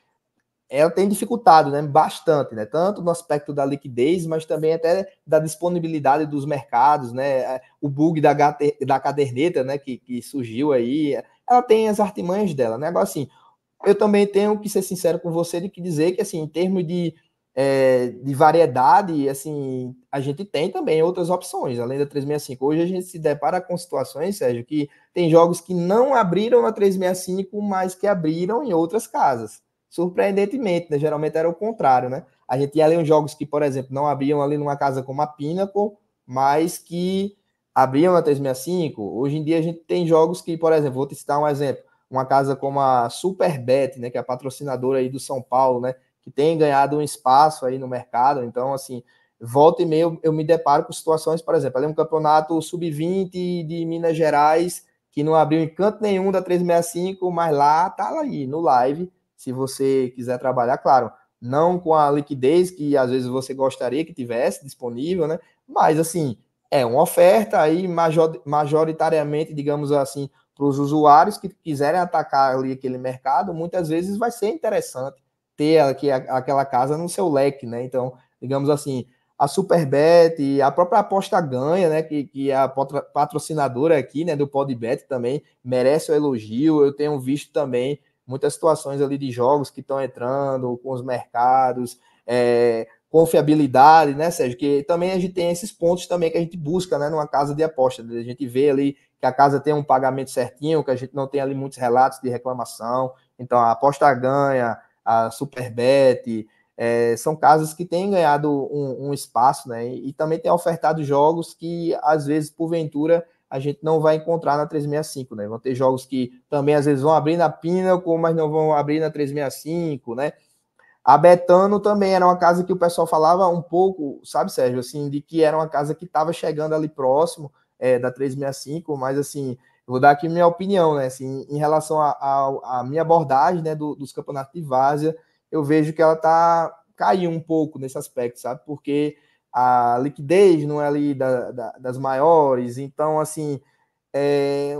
ela é, tem dificultado né, bastante, né, tanto no aspecto da liquidez, mas também até da disponibilidade dos mercados, né, é, o bug da, da caderneta né, que, que surgiu aí, ela tem as artimanhas dela. Né? Agora, assim, eu também tenho que ser sincero com você de que dizer que, assim, em termos de é, de variedade, assim, a gente tem também outras opções, além da 365. Hoje a gente se depara com situações, Sérgio, que tem jogos que não abriram na 365, mas que abriram em outras casas. Surpreendentemente, né? Geralmente era o contrário, né? A gente ia ali uns jogos que, por exemplo, não abriam ali numa casa como a Pinnacle, mas que abriam na 365. Hoje em dia a gente tem jogos que, por exemplo, vou te citar um exemplo, uma casa como a Superbet, né, que é a patrocinadora aí do São Paulo, né, que tem ganhado um espaço aí no mercado. Então, assim, volta e meia eu, me deparo com situações, por exemplo, ali é um campeonato sub-20 de Minas Gerais, que não abriu em canto nenhum da 365, mas lá tá aí no live, se você quiser trabalhar, claro. Não com a liquidez que às vezes você gostaria que tivesse disponível, né? Mas assim, é uma oferta aí majoritariamente, digamos assim, para os usuários que quiserem atacar ali aquele mercado, muitas vezes vai ser interessante ter aqui, aquela casa no seu leque, né? Então, digamos assim, a Superbet e a própria aposta ganha, né? Que, que é a patrocinadora aqui, né? Do Podbet também merece o elogio. Eu tenho visto também muitas situações ali de jogos que estão entrando com os mercados, é, confiabilidade, né, Sérgio? Que também a gente tem esses pontos também que a gente busca, né? Numa casa de aposta, a gente vê ali que a casa tem um pagamento certinho, que a gente não tem ali muitos relatos de reclamação. Então, a aposta ganha, a Superbet, é, são casas que têm ganhado um, um espaço, né? E, e também têm ofertado jogos que, às vezes, porventura, a gente não vai encontrar na 365, né? Vão ter jogos que também, às vezes, vão abrir na Pinnacle, mas não vão abrir na 365, né? A Betano também era uma casa que o pessoal falava um pouco, sabe, Sérgio, assim, de que era uma casa que estava chegando ali próximo é, da 365, mas, assim, vou dar aqui minha opinião, né? Assim, em relação à minha abordagem né, do, dos campeonatos de várzea, eu vejo que ela tá caiu um pouco nesse aspecto, sabe? Porque a liquidez não é ali da, da, das maiores, então, assim, é,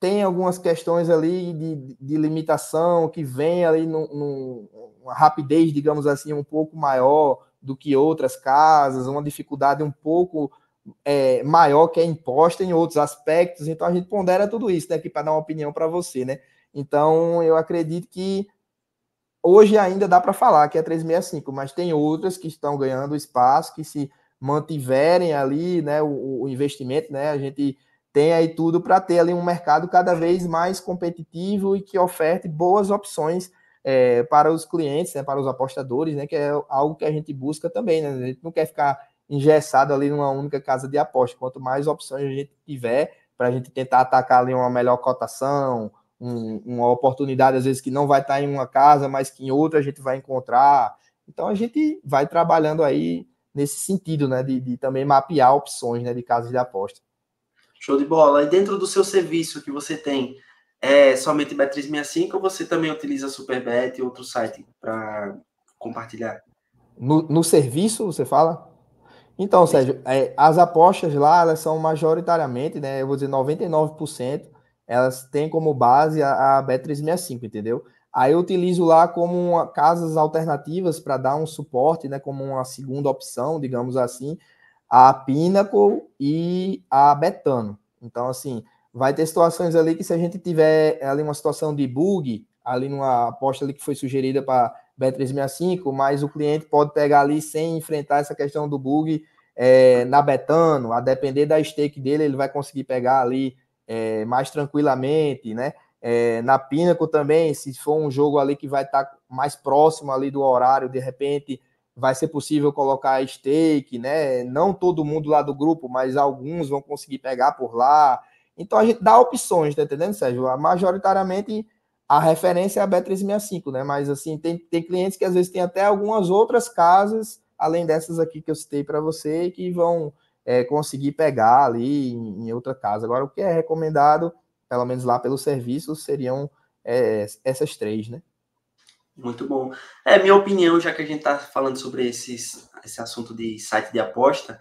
tem algumas questões ali de, de limitação que vem ali numa rapidez, digamos assim, um pouco maior do que outras casas, uma dificuldade um pouco é, maior que é imposta em outros aspectos, então a gente pondera tudo isso né, aqui para dar uma opinião para você, né? Então eu acredito que hoje ainda dá para falar que é 365, mas tem outras que estão ganhando espaço, que se mantiverem ali, né, o, o investimento, né, a gente tem aí tudo para ter ali um mercado cada vez mais competitivo e que oferte boas opções é, para os clientes, né, para os apostadores, né, que é algo que a gente busca também, né, a gente não quer ficar engessado ali numa única casa de aposta. Quanto mais opções a gente tiver para a gente tentar atacar ali uma melhor cotação, um, uma oportunidade às vezes que não vai estar tá em uma casa, mas que em outra a gente vai encontrar. Então a gente vai trabalhando aí nesse sentido, né, de, de também mapear opções, né, de casas de aposta. Show de bola. E dentro do seu serviço que você tem, é somente Bet365 ou você também utiliza Superbet e outro site para compartilhar? No, no serviço, você fala? Então, Sérgio, é, as apostas lá, elas são majoritariamente, né? Eu vou dizer 99%, elas têm como base a, a Bet365, entendeu? Aí eu utilizo lá como uma, casas alternativas para dar um suporte, né? Como uma segunda opção, digamos assim, a Pinnacle e a Betano. Então, assim, vai ter situações ali que se a gente tiver ali uma situação de bug, ali numa aposta ali que foi sugerida para Bet365, mas o cliente pode pegar ali sem enfrentar essa questão do bug é, na Betano, a depender da stake dele, ele vai conseguir pegar ali é, mais tranquilamente, né? É, na Pinnacle também, se for um jogo ali que vai estar tá mais próximo ali do horário, de repente vai ser possível colocar stake, né? Não todo mundo lá do grupo, mas alguns vão conseguir pegar por lá. Então a gente dá opções, tá entendendo, Sérgio? Majoritariamente a referência é a B365, né? Mas assim, tem, tem clientes que às vezes tem até algumas outras casas, além dessas aqui que eu citei para você, que vão é, conseguir pegar ali em, em, outra casa. Agora, o que é recomendado, pelo menos lá pelo serviço, seriam é, essas três, né? Muito bom. É, minha opinião, já que a gente está falando sobre esses, esse assunto de site de aposta,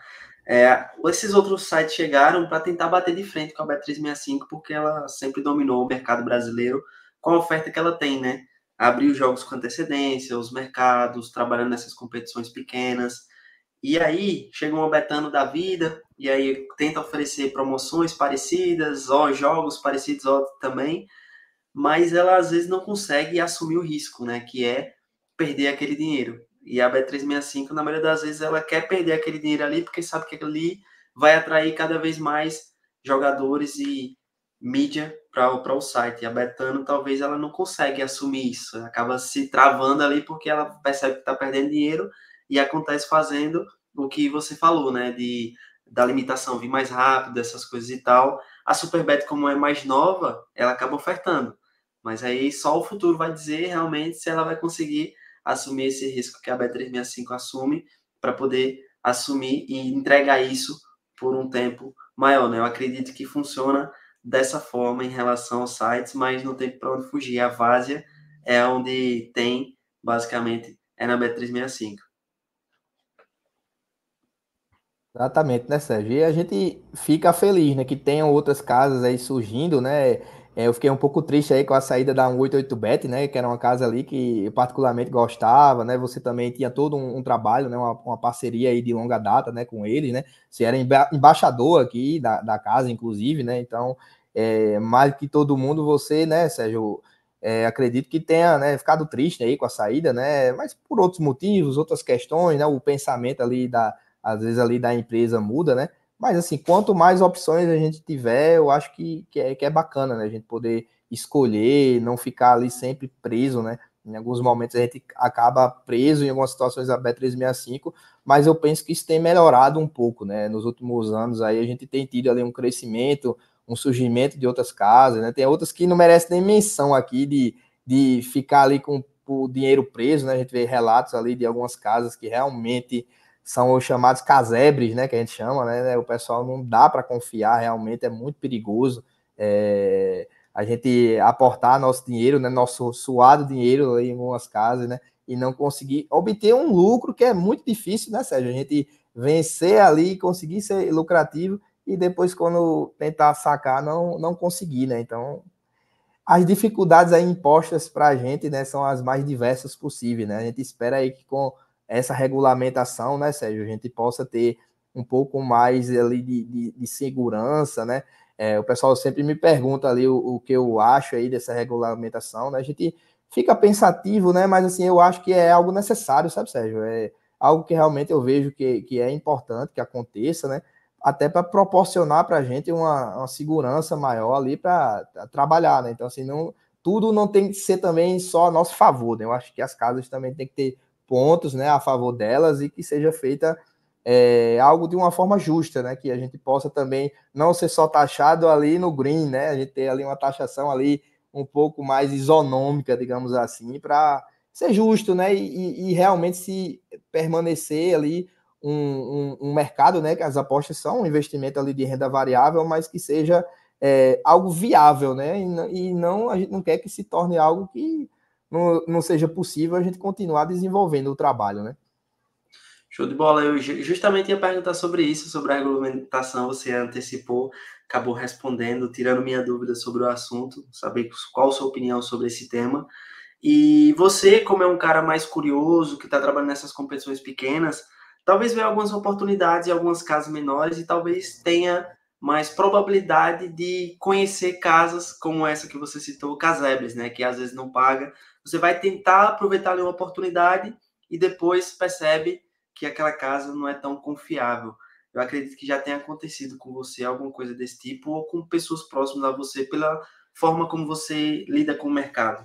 é, esses outros sites chegaram para tentar bater de frente com a B365, porque ela sempre dominou o mercado brasileiro com a oferta que ela tem, né? Abrir os jogos com antecedência, os mercados, trabalhando nessas competições pequenas. E aí chega um betano da vida e aí tenta oferecer promoções parecidas, ó jogos parecidos ó, também, mas ela às vezes não consegue assumir o risco, né? Que é perder aquele dinheiro. E a B365, na maioria das vezes, ela quer perder aquele dinheiro ali, porque sabe que ali vai atrair cada vez mais jogadores e mídia para o site. E a Betano talvez ela não consegue assumir isso, acaba se travando ali porque ela percebe que está perdendo dinheiro e acontece fazendo o que você falou, né, de da limitação vir mais rápido, essas coisas e tal. A Superbet, como é mais nova, ela acaba ofertando. Mas aí só o futuro vai dizer realmente se ela vai conseguir assumir esse risco que a Bet365 assume para poder assumir e entregar isso por um tempo maior, né? Eu acredito que funciona dessa forma em relação aos sites, mas não tem para onde fugir. A Vásia é onde tem, basicamente, é na b 365 Exatamente, né, Sérgio? E a gente fica feliz, né, que tenham outras casas aí surgindo, né? É, eu fiquei um pouco triste aí com a saída da 188bet, né? Que era uma casa ali que eu particularmente gostava, né? Você também tinha todo um, um trabalho, né? Uma, uma, parceria aí de longa data, né? Com eles, né? Você era emba embaixador aqui da, da casa, inclusive, né? Então, é, mais que todo mundo, você, né, Sérgio? É, acredito que tenha né, ficado triste aí com a saída, né? Mas por outros motivos, outras questões, né? O pensamento ali da, às vezes ali da empresa muda, né? Mas assim, quanto mais opções a gente tiver, eu acho que, que, é, que é bacana, né? A gente poder escolher, não ficar ali sempre preso, né? Em alguns momentos a gente acaba preso em algumas situações a B365, mas eu penso que isso tem melhorado um pouco, né? Nos últimos anos aí a gente tem tido ali um crescimento, um surgimento de outras casas, né? Tem outras que não merecem nem menção aqui de, de ficar ali com o dinheiro preso, né? A gente vê relatos ali de algumas casas que realmente são os chamados casebres, né, que a gente chama, né, né o pessoal não dá para confiar realmente, é muito perigoso é, a gente aportar nosso dinheiro, né, nosso suado dinheiro em algumas casas, né, e não conseguir obter um lucro que é muito difícil, né, Sérgio, a gente vencer ali, conseguir ser lucrativo e depois quando tentar sacar não, não conseguir, né, então as dificuldades aí impostas para a gente, né, são as mais diversas possíveis, né, a gente espera aí que com essa regulamentação, né, Sérgio? A gente possa ter um pouco mais ali de, de, de segurança, né? É, o pessoal sempre me pergunta ali o, o, que eu acho aí dessa regulamentação, né? A gente fica pensativo, né? Mas assim, eu acho que é algo necessário, sabe, Sérgio? É algo que realmente eu vejo que, que é importante que aconteça, né? Até para proporcionar para a gente uma, uma segurança maior ali para trabalhar, né? Então, assim, não, tudo não tem que ser também só a nosso favor, né? Eu acho que as casas também têm que ter pontos né, a favor delas e que seja feita é, algo de uma forma justa, né? Que a gente possa também não ser só taxado ali no green, né? A gente ter ali uma taxação ali um pouco mais isonômica, digamos assim, para ser justo, né? E, e, realmente se permanecer ali um, um, um, mercado, né? Que as apostas são um investimento ali de renda variável, mas que seja é, algo viável, né? E, e não a gente não quer que se torne algo que não, não seja possível a gente continuar desenvolvendo o trabalho, né? Show de bola. Eu justamente ia perguntar sobre isso, sobre a regulamentação. Você antecipou, acabou respondendo, tirando minha dúvida sobre o assunto, saber qual a sua opinião sobre esse tema. E você, como é um cara mais curioso, que está trabalhando nessas competições pequenas, talvez veja algumas oportunidades em algumas casas menores e talvez tenha mais probabilidade de conhecer casas como essa que você citou, casebres, né? Que às vezes não paga, você vai tentar aproveitar ali uma oportunidade e depois percebe que aquela casa não é tão confiável. Eu acredito que já tenha acontecido com você alguma coisa desse tipo ou com pessoas próximas a você pela forma como você lida com o mercado.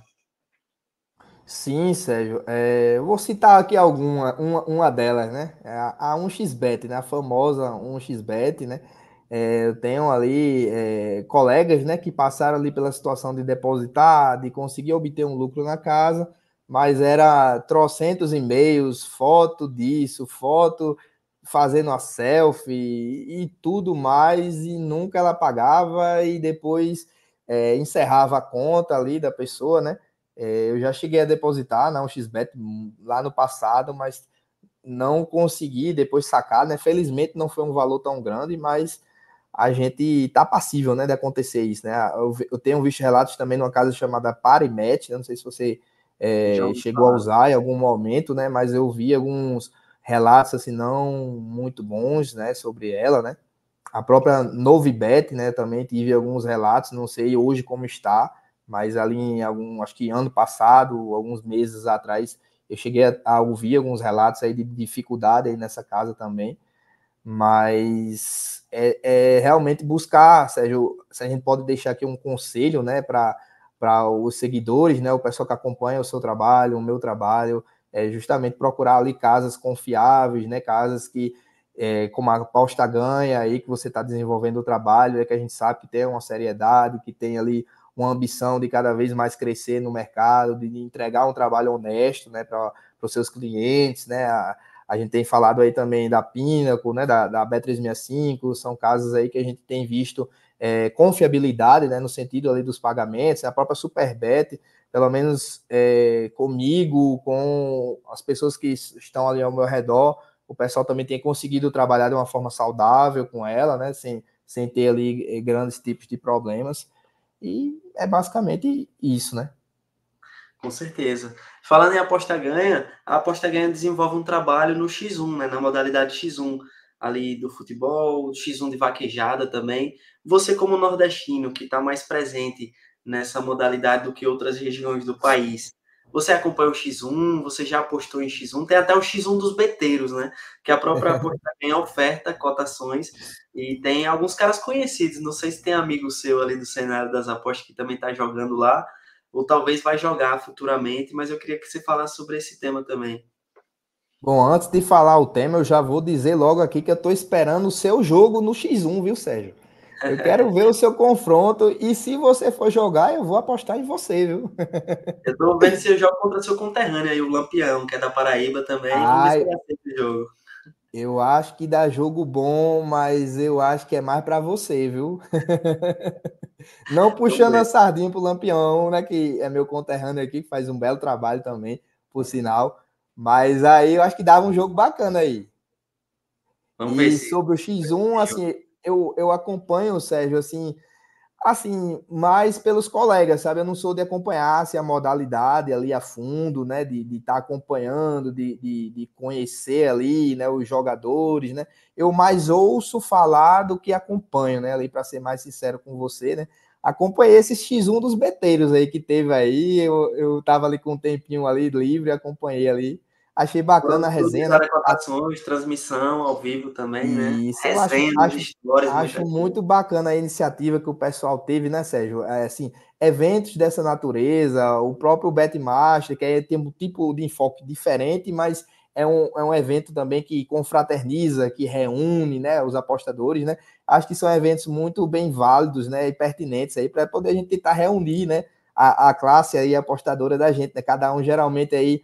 Sim, Sérgio. É, vou citar aqui alguma, uma, uma delas, né? É a, a 1xBet, né? A famosa 1xBet, né? É, eu tenho ali é, colegas né, que passaram ali pela situação de depositar, de conseguir obter um lucro na casa, mas era trocentos e-mails, foto disso, foto fazendo a selfie e tudo mais, e nunca ela pagava e depois é, encerrava a conta ali da pessoa, né? É, eu já cheguei a depositar na 1xBet lá no passado, mas não consegui depois sacar, né? Felizmente não foi um valor tão grande, mas a gente tá passível, né, de acontecer isso, né? Eu, eu tenho visto relatos também numa casa chamada Parimet, né? não sei se você é, chegou a usar em algum momento, né? Mas eu vi alguns relatos assim não muito bons, né, sobre ela, né? A própria Novibet, né, também tive alguns relatos, não sei hoje como está, mas ali em algum, acho que ano passado, alguns meses atrás, eu cheguei a, a ouvir alguns relatos aí de dificuldade aí nessa casa também mas é, é, realmente buscar, Sérgio, se a gente pode deixar aqui um conselho, né, para os seguidores, né, o pessoal que acompanha o seu trabalho, o meu trabalho, é justamente procurar ali casas confiáveis, né, casas que, é, como a Pausta ganha aí, que você está desenvolvendo o trabalho, é que a gente sabe que tem uma seriedade, que tem ali uma ambição de cada vez mais crescer no mercado, de entregar um trabalho honesto, né, para os seus clientes, né, a, a gente tem falado aí também da Pinnacle, né, da, da B365, são casos aí que a gente tem visto é, confiabilidade, né, no sentido ali dos pagamentos, a própria Superbet, pelo menos é, comigo, com as pessoas que estão ali ao meu redor, o pessoal também tem conseguido trabalhar de uma forma saudável com ela, né, sem, sem ter ali é, grandes tipos de problemas. E é basicamente isso, né? Com certeza. Falando em aposta ganha, a aposta ganha desenvolve um trabalho no X1, né, na modalidade X1 ali do futebol, X1 de vaquejada também. Você como nordestino que está mais presente nessa modalidade do que outras regiões do país, você acompanha o X1, você já apostou em X1, tem até o X1 dos beteiros, né? Que a própria é. aposta ganha oferta, cotações, e tem alguns caras conhecidos. Não sei se tem amigo seu ali do cenário das apostas que também está jogando lá ou talvez vai jogar futuramente, mas eu queria que você falasse sobre esse tema também. Bom, antes de falar o tema, eu já vou dizer logo aqui que eu estou esperando o seu jogo no X1, viu, Sérgio? Eu quero ver o seu confronto e se você for jogar, eu vou apostar em você, viu? eu tô vendo se eu jogo contra seu conterrâneo aí, o Lampião, que é da Paraíba também. Ah, Vamos ver esse jogo. Eu acho que dá jogo bom, mas eu acho que é mais para você, viu? Não puxando a sardinha pro Lampião, né? Que é meu conterrâneo aqui, que faz um belo trabalho também, por sinal. Mas aí eu acho que dava um jogo bacana aí. Vamos e ver sobre o X1, assim, eu, eu acompanho o Sérgio, assim, Assim, mais pelos colegas, sabe? Eu não sou de acompanhar se assim, a modalidade ali a fundo, né? De estar tá acompanhando, de, de, de, conhecer ali, né? Os jogadores, né? Eu mais ouço falar do que acompanho, né? Ali, para ser mais sincero com você, né? Acompanhei esse X1 dos beteiros aí que teve aí. Eu, eu tava ali com um tempinho ali livre, acompanhei ali Achei bacana a resenha. Né? ações, transmissão ao vivo também, né? Isso, resenha, acho, acho, acho muito bacana a iniciativa que o pessoal teve, né, Sérgio? É, assim, eventos dessa natureza, o próprio Betmaster, que é, tem um tipo de enfoque diferente, mas é um, é um evento também que confraterniza, que reúne né, os apostadores, né? Acho que são eventos muito bem válidos né, e pertinentes aí para poder a gente tentar reunir né, a, a classe aí apostadora da gente, né? Cada um geralmente aí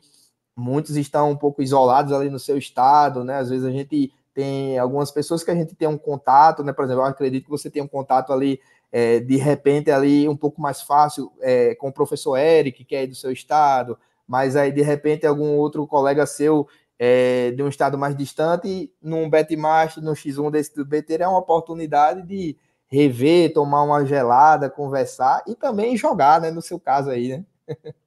muitos estão um pouco isolados ali no seu estado, né? Às vezes a gente tem algumas pessoas que a gente tem um contato, né? Por exemplo, eu acredito que você tem um contato ali, é, de repente, ali um pouco mais fácil é, com o professor Eric, que é do seu estado, mas aí, de repente, algum outro colega seu é, de um estado mais distante, num Betmaster, no X1 desse do BT, é uma oportunidade de rever, tomar uma gelada, conversar e também jogar, né? No seu caso aí, né?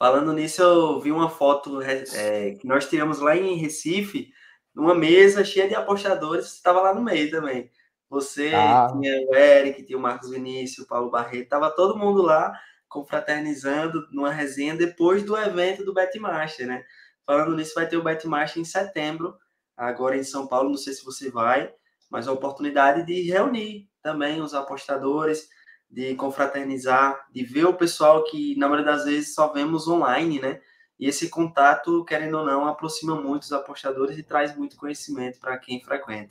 Falando nisso, eu vi uma foto é, é, que nós tiramos lá em Recife, numa mesa cheia de apostadores, você estava lá no meio também. Você, ah. tinha o Eric, tinha o Marcos Vinícius, o Paulo Barreto, estava todo mundo lá confraternizando numa resenha depois do evento do Betmaster, né? Falando nisso, vai ter o Betmaster em setembro, agora em São Paulo, não sei se você vai, mas a oportunidade de reunir também os apostadores, de confraternizar, de ver o pessoal que, na maioria das vezes, só vemos online, né? E esse contato, querendo ou não, aproxima muito os apostadores e traz muito conhecimento para quem frequenta.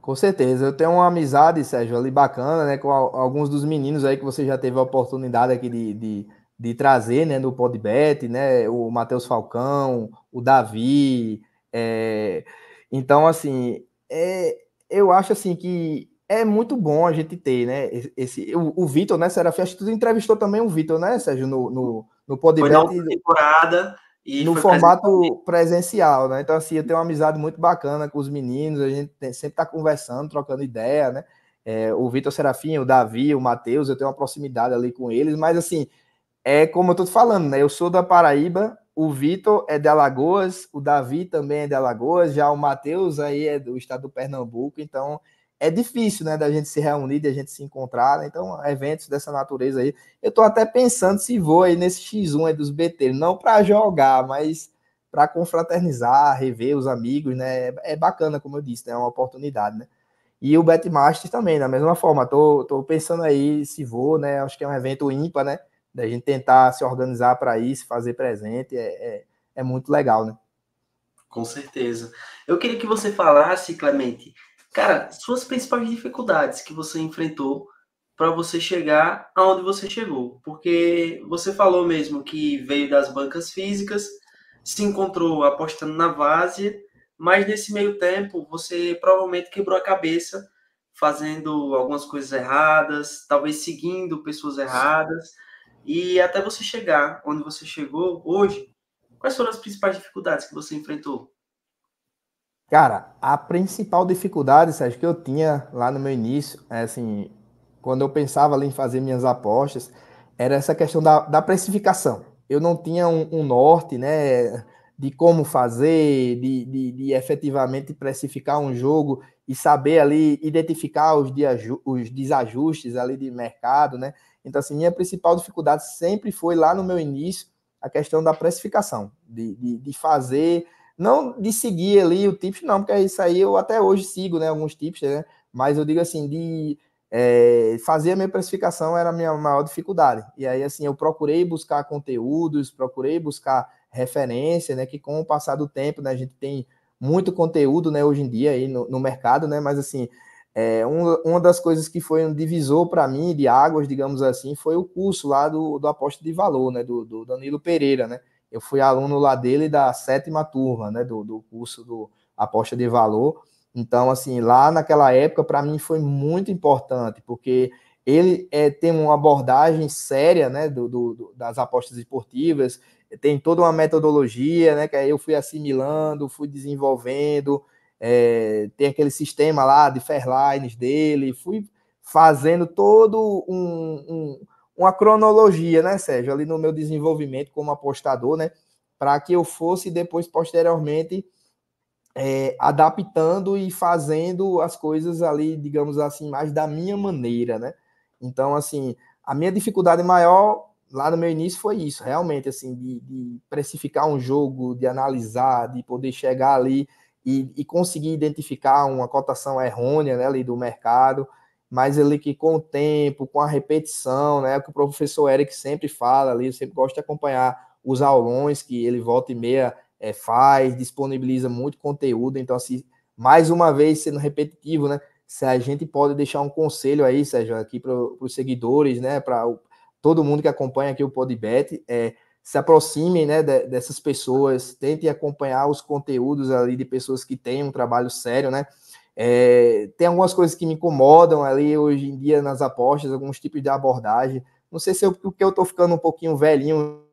Com certeza. Eu tenho uma amizade, Sérgio, ali bacana, né? Com alguns dos meninos aí que você já teve a oportunidade aqui de, de, de trazer, né? No Podbet, né? O Matheus Falcão, o Davi. É... Então, assim, é... eu acho assim que é muito bom a gente ter, né? Esse, o, o Vitor, né, Serafim? Acho que tu entrevistou também o Vitor, né, Sérgio, no, no, no Foi na temporada e no formato presencial. presencial, né? Então, assim, eu tenho uma amizade muito bacana com os meninos, a gente tem, sempre tá conversando, trocando ideia, né? É, o Vitor Serafim, o Davi, o Matheus, eu tenho uma proximidade ali com eles, mas assim, é como eu tô falando, né? Eu sou da Paraíba, o Vitor é de Alagoas, o Davi também é de Alagoas, já o Matheus aí é do estado do Pernambuco, então é difícil, né, da gente se reunir, da gente se encontrar, né? então eventos dessa natureza aí, eu tô até pensando se vou aí nesse X1 aí dos BT, não para jogar, mas para confraternizar, rever os amigos, né, é, é bacana, como eu disse, né, é uma oportunidade, né, e o Betmaster também, da mesma forma, tô, tô pensando aí se vou, né, acho que é um evento ímpar, né, da gente tentar se organizar para isso, fazer presente, é, é, é muito legal, né. Com certeza. Eu queria que você falasse, Clemente, Cara, suas principais dificuldades que você enfrentou para você chegar aonde você chegou. Porque você falou mesmo que veio das bancas físicas, se encontrou apostando na várzea, mas nesse meio tempo você provavelmente quebrou a cabeça fazendo algumas coisas erradas, talvez seguindo pessoas erradas, e até você chegar onde você chegou hoje, quais foram as principais dificuldades que você enfrentou? Cara, a principal dificuldade, Sérgio, que eu tinha lá no meu início, é assim, quando eu pensava ali em fazer minhas apostas, era essa questão da, da precificação. Eu não tinha um, um norte, né, de como fazer, de, de, de, efetivamente precificar um jogo e saber ali identificar os, os desajustes ali de mercado, né? Então, assim, minha principal dificuldade sempre foi lá no meu início a questão da precificação, de, de, de fazer não de seguir ali o tips, não, porque isso aí eu até hoje sigo, né? Alguns tips, né? Mas eu digo assim, de é, fazer a minha precificação era a minha maior dificuldade. E aí, assim, eu procurei buscar conteúdos, procurei buscar referência, né? Que com o passar do tempo, né? A gente tem muito conteúdo, né? Hoje em dia aí no, no mercado, né? Mas assim, é, um, uma das coisas que foi um divisor para mim de águas, digamos assim, foi o curso lá do, do aposta de valor, né? Do, do Danilo Pereira, né? eu fui aluno lá dele da sétima turma, né, do, do curso do Aposta de Valor. Então, assim, lá naquela época, para mim foi muito importante, porque ele é, tem uma abordagem séria, né, do, do, das apostas esportivas, tem toda uma metodologia, né, que eu fui assimilando, fui desenvolvendo, é, tem aquele sistema lá de Fairlines dele, fui fazendo todo um uma cronologia, né, Sérgio, ali no meu desenvolvimento como apostador, né, para que eu fosse depois, posteriormente, é, adaptando e fazendo as coisas ali, digamos assim, mais da minha maneira, né? Então, assim, a minha dificuldade maior lá no meu início foi isso, realmente, assim, de, de precificar um jogo, de analisar, de poder chegar ali e, e, conseguir identificar uma cotação errônea né, ali do mercado mas ele que com o tempo, com a repetição, né, é que o professor Eric sempre fala ali, eu sempre gosto de acompanhar os aulões que ele volta e meia é, faz, disponibiliza muito conteúdo, então assim, mais uma vez sendo repetitivo, né, se a gente pode deixar um conselho aí, Sérgio, aqui para os seguidores, né, para todo mundo que acompanha aqui o Podbet, é, se aproximem né, de, dessas pessoas, tentem acompanhar os conteúdos ali de pessoas que têm um trabalho sério, né, é, tem algumas coisas que me incomodam ali hoje em dia nas apostas, alguns tipos de abordagem. Não sei se eu, porque eu estou ficando um pouquinho velhinho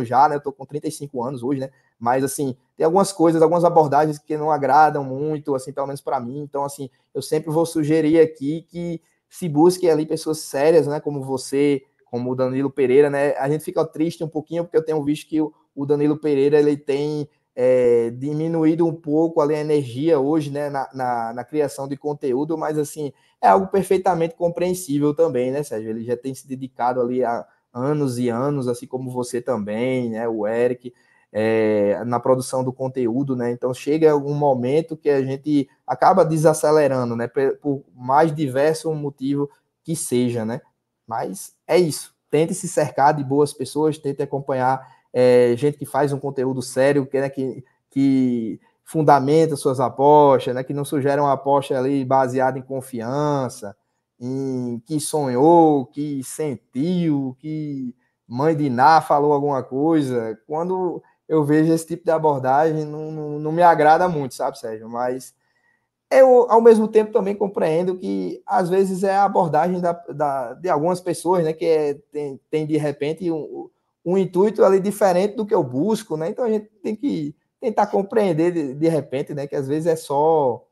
já, né? Eu tô com 35 anos hoje, né? Mas assim, tem algumas coisas, algumas abordagens que não agradam muito, assim, pelo menos para mim. Então, assim, eu sempre vou sugerir aqui que se busque ali pessoas sérias, né? Como você, como o Danilo Pereira, né? A gente fica triste um pouquinho porque eu tenho visto que o Danilo Pereira ele tem é, diminuído um pouco ali a energia hoje né, na, na, na, criação de conteúdo, mas assim, é algo perfeitamente compreensível também, né, Sérgio? Ele já tem se dedicado ali a anos e anos, assim como você também, né, o Eric, é, na produção do conteúdo, né? Então chega um momento que a gente acaba desacelerando, né, por mais diverso motivo que seja, né? Mas é isso. Tente se cercar de boas pessoas, tente acompanhar é, gente que faz um conteúdo sério, que, né, que, que fundamenta suas apostas, né, que não sugere uma aposta ali baseada em confiança, em que sonhou, que sentiu, que mãe de Iná falou alguma coisa. Quando eu vejo esse tipo de abordagem, não, não, não me agrada muito, sabe, Sérgio? Mas eu, ao mesmo tempo, também compreendo que às vezes é a abordagem da, da de algumas pessoas, né, que é, tem, tem de repente um, um intuito ali diferente do que eu busco, né? Então a gente tem que tentar compreender de, de repente, né? Que às vezes é só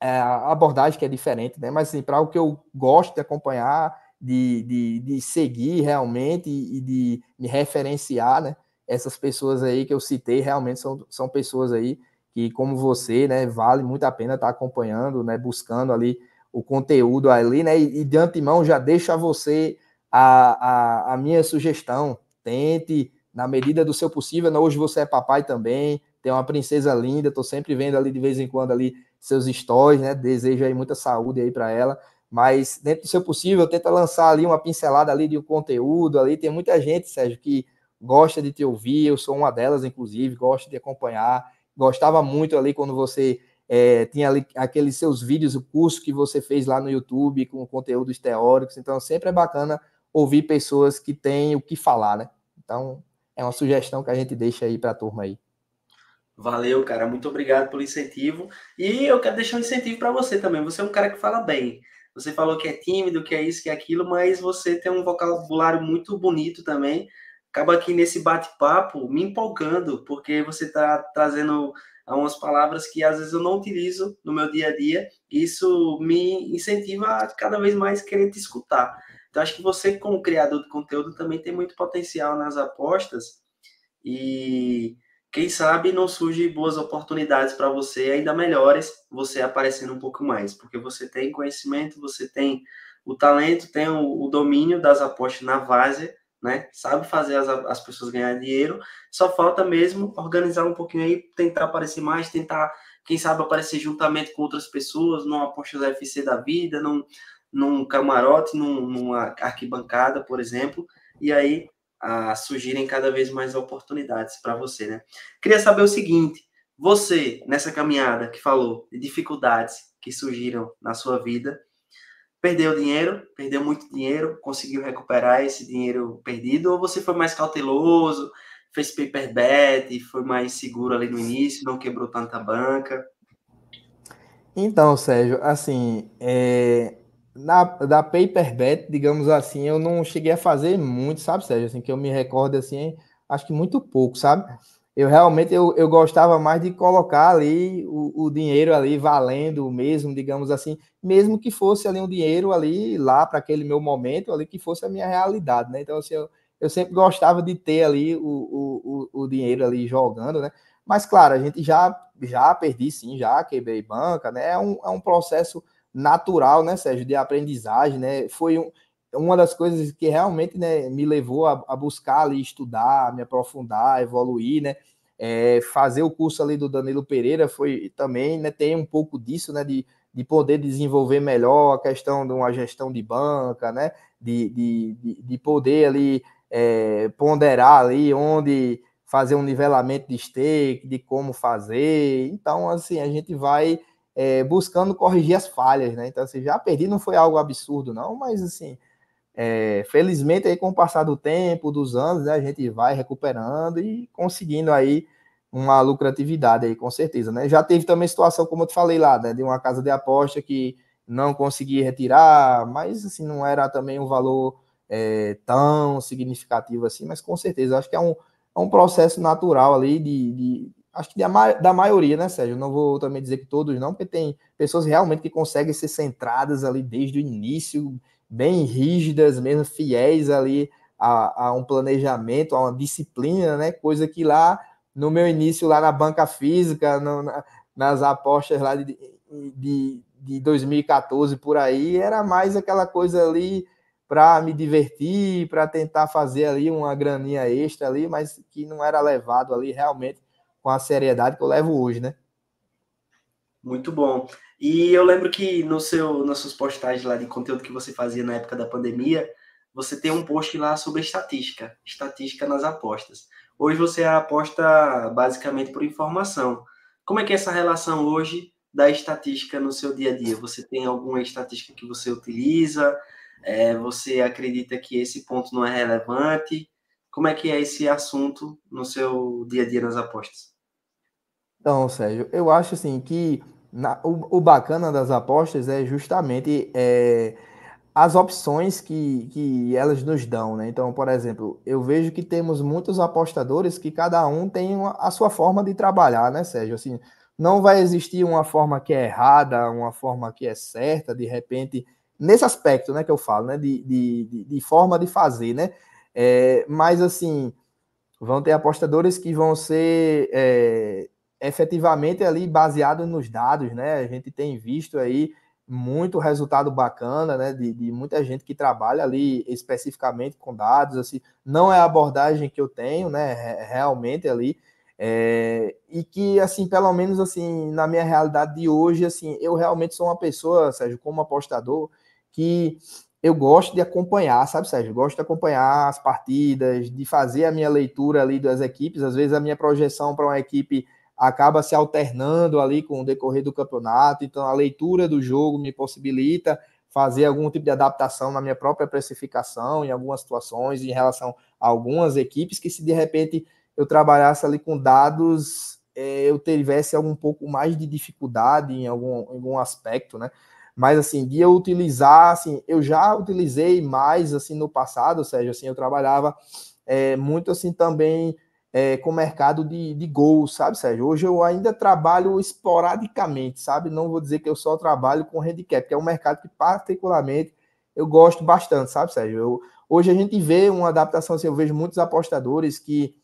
é, a abordagem que é diferente, né? Mas assim, para o que eu gosto de acompanhar, de, de, de seguir realmente e, de me referenciar, né? Essas pessoas aí que eu citei realmente são, são pessoas aí que, como você, né, vale muito a pena estar tá acompanhando, né? Buscando ali o conteúdo ali, né? E, e de antemão já deixa você a, a, a minha sugestão, tente, na medida do seu possível. Né? Hoje você é papai também, tem uma princesa linda, estou sempre vendo ali de vez em quando ali seus stories, né? Desejo aí muita saúde aí para ela. Mas dentro do seu possível, tenta lançar ali uma pincelada ali de um conteúdo ali. Tem muita gente, Sérgio, que gosta de te ouvir. Eu sou uma delas, inclusive, gosto de acompanhar. Gostava muito ali quando você é, tinha ali aqueles seus vídeos, o curso que você fez lá no YouTube com conteúdos teóricos. Então sempre é bacana ouvir pessoas que têm o que falar, né? Então, é uma sugestão que a gente deixa aí para a turma aí. Valeu, cara. Muito obrigado pelo incentivo. E eu quero deixar um incentivo para você também. Você é um cara que fala bem. Você falou que é tímido, que é isso, que é aquilo, mas você tem um vocabulário muito bonito também. Acaba aqui nesse bate-papo me empolgando, porque você está trazendo umas palavras que às vezes eu não utilizo no meu dia a dia. Isso me incentiva a cada vez mais querer te escutar. Então, acho que você, como criador de conteúdo, também tem muito potencial nas apostas e quem sabe não surge boas oportunidades para você, ainda melhores, você aparecendo um pouco mais, porque você tem conhecimento, você tem o talento, tem o, o domínio das apostas na várzea, né? Sabe fazer as, as pessoas ganhar dinheiro, só falta mesmo organizar um pouquinho aí, tentar aparecer mais, tentar, quem sabe, aparecer juntamente com outras pessoas, numa aposta da UFC da vida, não num camarote, num, numa arquibancada, por exemplo, e aí surgirem cada vez mais oportunidades para você, né? Queria saber o seguinte, você, nessa caminhada que falou de dificuldades que surgiram na sua vida, perdeu dinheiro, perdeu muito dinheiro, conseguiu recuperar esse dinheiro perdido, ou você foi mais cauteloso, fez paper bet, foi mais seguro ali no início, não quebrou tanta banca? Então, Sérgio, assim, é, na, da paper bet, digamos assim, eu não cheguei a fazer muito, sabe, Sérgio? Assim, que eu me recordo, assim, acho que muito pouco, sabe? Eu realmente, eu, eu gostava mais de colocar ali o, o dinheiro ali valendo mesmo, digamos assim, mesmo que fosse ali um dinheiro ali, lá para aquele meu momento ali, que fosse a minha realidade, né? Então, assim, eu, eu sempre gostava de ter ali o, o, o, dinheiro ali jogando, né? Mas, claro, a gente já, já perdi sim, já quebrei banca, né? É um, é um processo natural, né, Sérgio, de aprendizagem, né? Foi um, uma das coisas que realmente né, me levou a, a buscar ali estudar, me aprofundar, evoluir, né? É, fazer o curso ali do Danilo Pereira foi também, né? Tem um pouco disso, né? De, de poder desenvolver melhor a questão de uma gestão de banca, né? De, de, de poder ali é, ponderar ali onde fazer um nivelamento de stake, de como fazer. Então, assim, a gente vai é, buscando corrigir as falhas, né? Então, assim, já perdi não foi algo absurdo, não, mas assim, é, felizmente aí com o passar do tempo, dos anos, né, a gente vai recuperando e conseguindo aí uma lucratividade aí, com certeza, né? Já teve também situação, como eu te falei lá, né, de uma casa de aposta que não consegui retirar, mas assim, não era também um valor é, tão significativo assim, mas com certeza, acho que é um, é um processo natural ali de, de acho que da, maioria, né, Sérgio? não vou também dizer que todos não, porque tem pessoas realmente que conseguem ser centradas ali desde o início, bem rígidas, mesmo fiéis ali a, a um planejamento, a uma disciplina, né? Coisa que lá no meu início, lá na banca física, no, na, nas apostas lá de, de, de 2014 por aí, era mais aquela coisa ali para me divertir, para tentar fazer ali uma graninha extra ali, mas que não era levado ali realmente com a seriedade que eu levo hoje, né? Muito bom. E eu lembro que no seu, nas suas postagens lá de conteúdo que você fazia na época da pandemia, você tem um post lá sobre estatística, estatística nas apostas. Hoje você aposta basicamente por informação. Como é que é essa relação hoje da estatística no seu dia a dia? Você tem alguma estatística que você utiliza? É, você acredita que esse ponto não é relevante? Como é que é esse assunto no seu dia a dia nas apostas? Então, Sérgio, eu acho assim que na, o, o, bacana das apostas é justamente é, as opções que, que elas nos dão, né? Então, por exemplo, eu vejo que temos muitos apostadores que cada um tem uma, a sua forma de trabalhar, né, Sérgio? Assim, não vai existir uma forma que é errada, uma forma que é certa, de repente, nesse aspecto, né, que eu falo, né, de, de, de forma de fazer, né? É, mas, assim, vão ter apostadores que vão ser é, efetivamente ali baseado nos dados, né? A gente tem visto aí muito resultado bacana, né? De, de, muita gente que trabalha ali especificamente com dados, assim, não é a abordagem que eu tenho, né? Realmente ali é... e que assim, pelo menos assim, na minha realidade de hoje, assim, eu realmente sou uma pessoa, Sérgio, como apostador, que eu gosto de acompanhar, sabe, Sérgio? gosto de acompanhar as partidas, de fazer a minha leitura ali das equipes. Às vezes a minha projeção para uma equipe acaba se alternando ali com o decorrer do campeonato. Então, a leitura do jogo me possibilita fazer algum tipo de adaptação na minha própria precificação, em algumas situações, em relação a algumas equipes, que se de repente eu trabalhasse ali com dados, é, eu tivesse algum pouco mais de dificuldade em algum, em algum aspecto, né? Mas, assim, de eu utilizar, assim, eu já utilizei mais, assim, no passado, ou seja, assim, eu trabalhava é, muito, assim, também é, com o mercado de, de gols, sabe, Sérgio? Hoje eu ainda trabalho esporadicamente, sabe? Não vou dizer que eu só trabalho com handicap, que é um mercado que particularmente eu gosto bastante, sabe, Sérgio? Eu, hoje a gente vê uma adaptação, assim, eu vejo muitos apostadores que,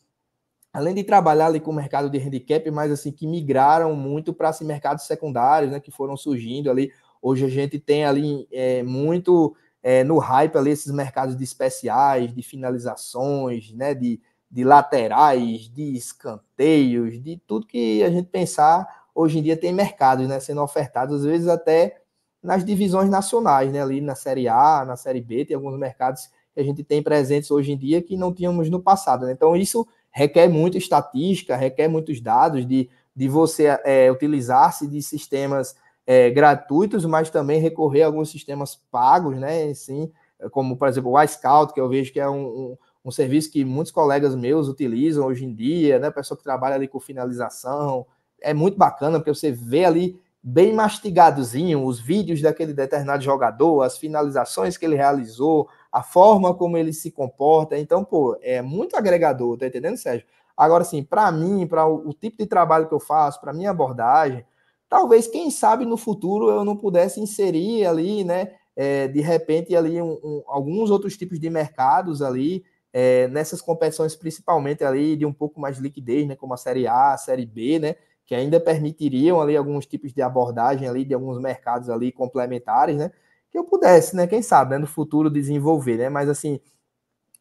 além de trabalhar ali com o mercado de handicap, mas assim, que migraram muito para esses assim, mercados secundários, né, que foram surgindo ali. Hoje a gente tem ali é, muito é, no hype ali esses mercados de especiais, de finalizações, né, de de laterais, de escanteios, de tudo que a gente pensar, hoje em dia tem mercados né, sendo ofertados, às vezes até nas divisões nacionais, né, ali na Série A, na Série B, tem alguns mercados que a gente tem presentes hoje em dia que não tínhamos no passado. Né? Então, isso requer muita estatística, requer muitos dados de, de você é, utilizar-se de sistemas é, gratuitos, mas também recorrer a alguns sistemas pagos, né? Assim, como, por exemplo, o iScout, que eu vejo que é um, um um serviço que muitos colegas meus utilizam hoje em dia, né? Pessoa que trabalha ali com finalização. É muito bacana, porque você vê ali bem mastigadozinho os vídeos daquele determinado jogador, as finalizações que ele realizou, a forma como ele se comporta. Então, pô, é muito agregador, tá entendendo, Sérgio? Agora, sim, para mim, para o, o tipo de trabalho que eu faço, para minha abordagem, talvez, quem sabe, no futuro eu não pudesse inserir ali, né? É, de repente, ali um, um, alguns outros tipos de mercados ali, é, nessas competições, principalmente ali de um pouco mais de liquidez, né, como a Série A, a Série B, né, que ainda permitiriam ali alguns tipos de abordagem ali de alguns mercados ali complementares, né, que eu pudesse, né, quem sabe, né, no futuro desenvolver, né, mas assim,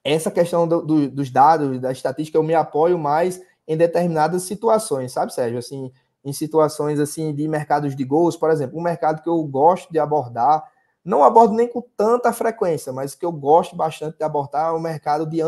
essa questão do, do, dos dados, da estatística, eu me apoio mais em determinadas situações, sabe, Sérgio, assim, em situações assim de mercados de gols, por exemplo, um mercado que eu gosto de abordar não abordo nem com tanta frequência, mas o que eu gosto bastante de abordar é o mercado de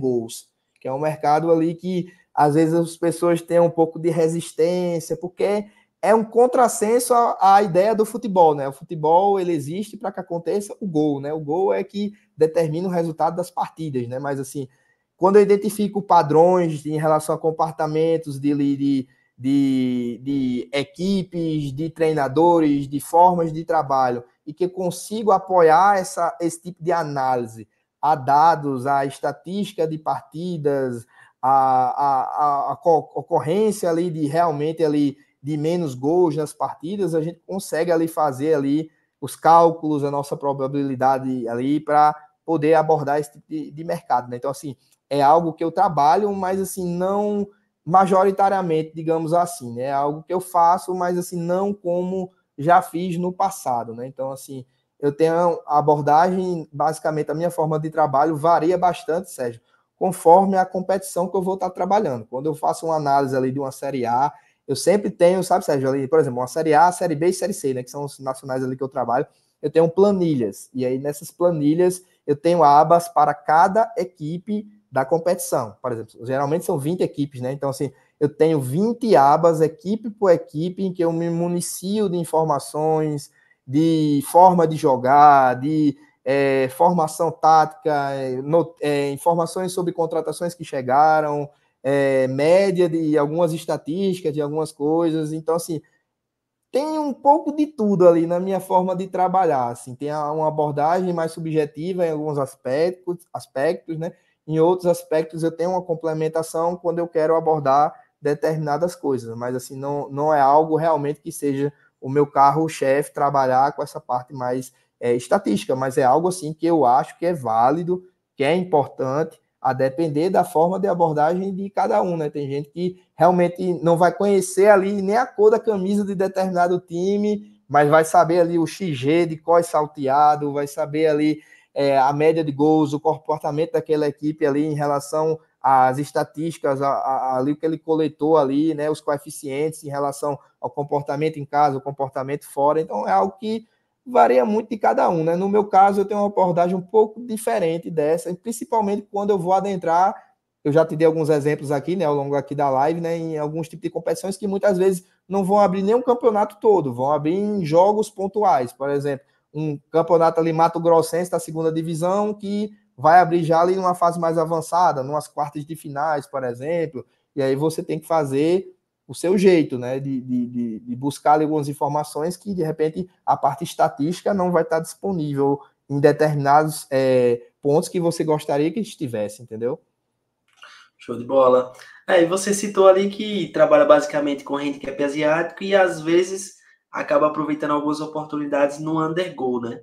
goals, que é um mercado ali que às vezes as pessoas têm um pouco de resistência, porque é um contrassenso à, à ideia do futebol, né? O futebol ele existe para que aconteça o gol, né? O gol é que determina o resultado das partidas, né? Mas assim, quando eu identifico padrões em relação a comportamentos de, de, de, de equipes, de treinadores, de formas de trabalho e que consigo apoiar essa, esse tipo de análise a dados, a estatística de partidas, a, a, a, a ocorrência ali de realmente ali de menos gols nas partidas, a gente consegue ali fazer ali os cálculos, a nossa probabilidade ali para poder abordar esse tipo de, de mercado. Né? Então, assim, é algo que eu trabalho, mas assim, não majoritariamente, digamos assim, né? É algo que eu faço, mas assim, não como já fiz no passado, né? Então, assim, eu tenho a abordagem, basicamente, a minha forma de trabalho varia bastante, Sérgio, conforme a competição que eu vou estar trabalhando. Quando eu faço uma análise ali de uma Série A, eu sempre tenho, sabe, Sérgio, ali, por exemplo, uma Série A, Série B e Série C, né, que são os nacionais ali que eu trabalho, eu tenho planilhas. E aí, nessas planilhas, eu tenho abas para cada equipe da competição. Por exemplo, geralmente são 20 equipes, né? Então, assim, eu tenho 20 abas, equipe por equipe, em que eu me municio de informações, de forma de jogar, de é, formação tática, é, no, é, informações sobre contratações que chegaram, é, média de algumas estatísticas, de algumas coisas. Então, assim, tem um pouco de tudo ali na minha forma de trabalhar. Assim, tem uma abordagem mais subjetiva em alguns aspectos, aspectos né? Em outros aspectos, eu tenho uma complementação quando eu quero abordar determinadas coisas, mas assim, não, não é algo realmente que seja o meu carro-chefe trabalhar com essa parte mais é, estatística, mas é algo assim que eu acho que é válido, que é importante, a depender da forma de abordagem de cada um, né? Tem gente que realmente não vai conhecer ali nem a cor da camisa de determinado time, mas vai saber ali o XG de qual é salteado, vai saber ali é, a média de gols, o comportamento daquela equipe ali em relação as estatísticas, a, a, ali o que ele coletou ali, né, os coeficientes em relação ao comportamento em casa, o comportamento fora. Então é algo que varia muito de cada um, né? No meu caso, eu tenho uma abordagem um pouco diferente dessa, principalmente quando eu vou adentrar, eu já te dei alguns exemplos aqui, né, ao longo aqui da live, né, em alguns tipos de competições que muitas vezes não vão abrir nenhum campeonato todo, vão abrir em jogos pontuais, por exemplo, um campeonato ali Mato Grossense da segunda divisão que vai abrir já ali numa fase mais avançada, numas quartas de finais, por exemplo, e aí você tem que fazer o seu jeito, né, de, de, de buscar algumas informações que, de repente, a parte estatística não vai estar disponível em determinados é, pontos que você gostaria que estivesse, entendeu? Show de bola. É, e você citou ali que trabalha basicamente com handicap asiático e, às vezes, acaba aproveitando algumas oportunidades no undergo, né?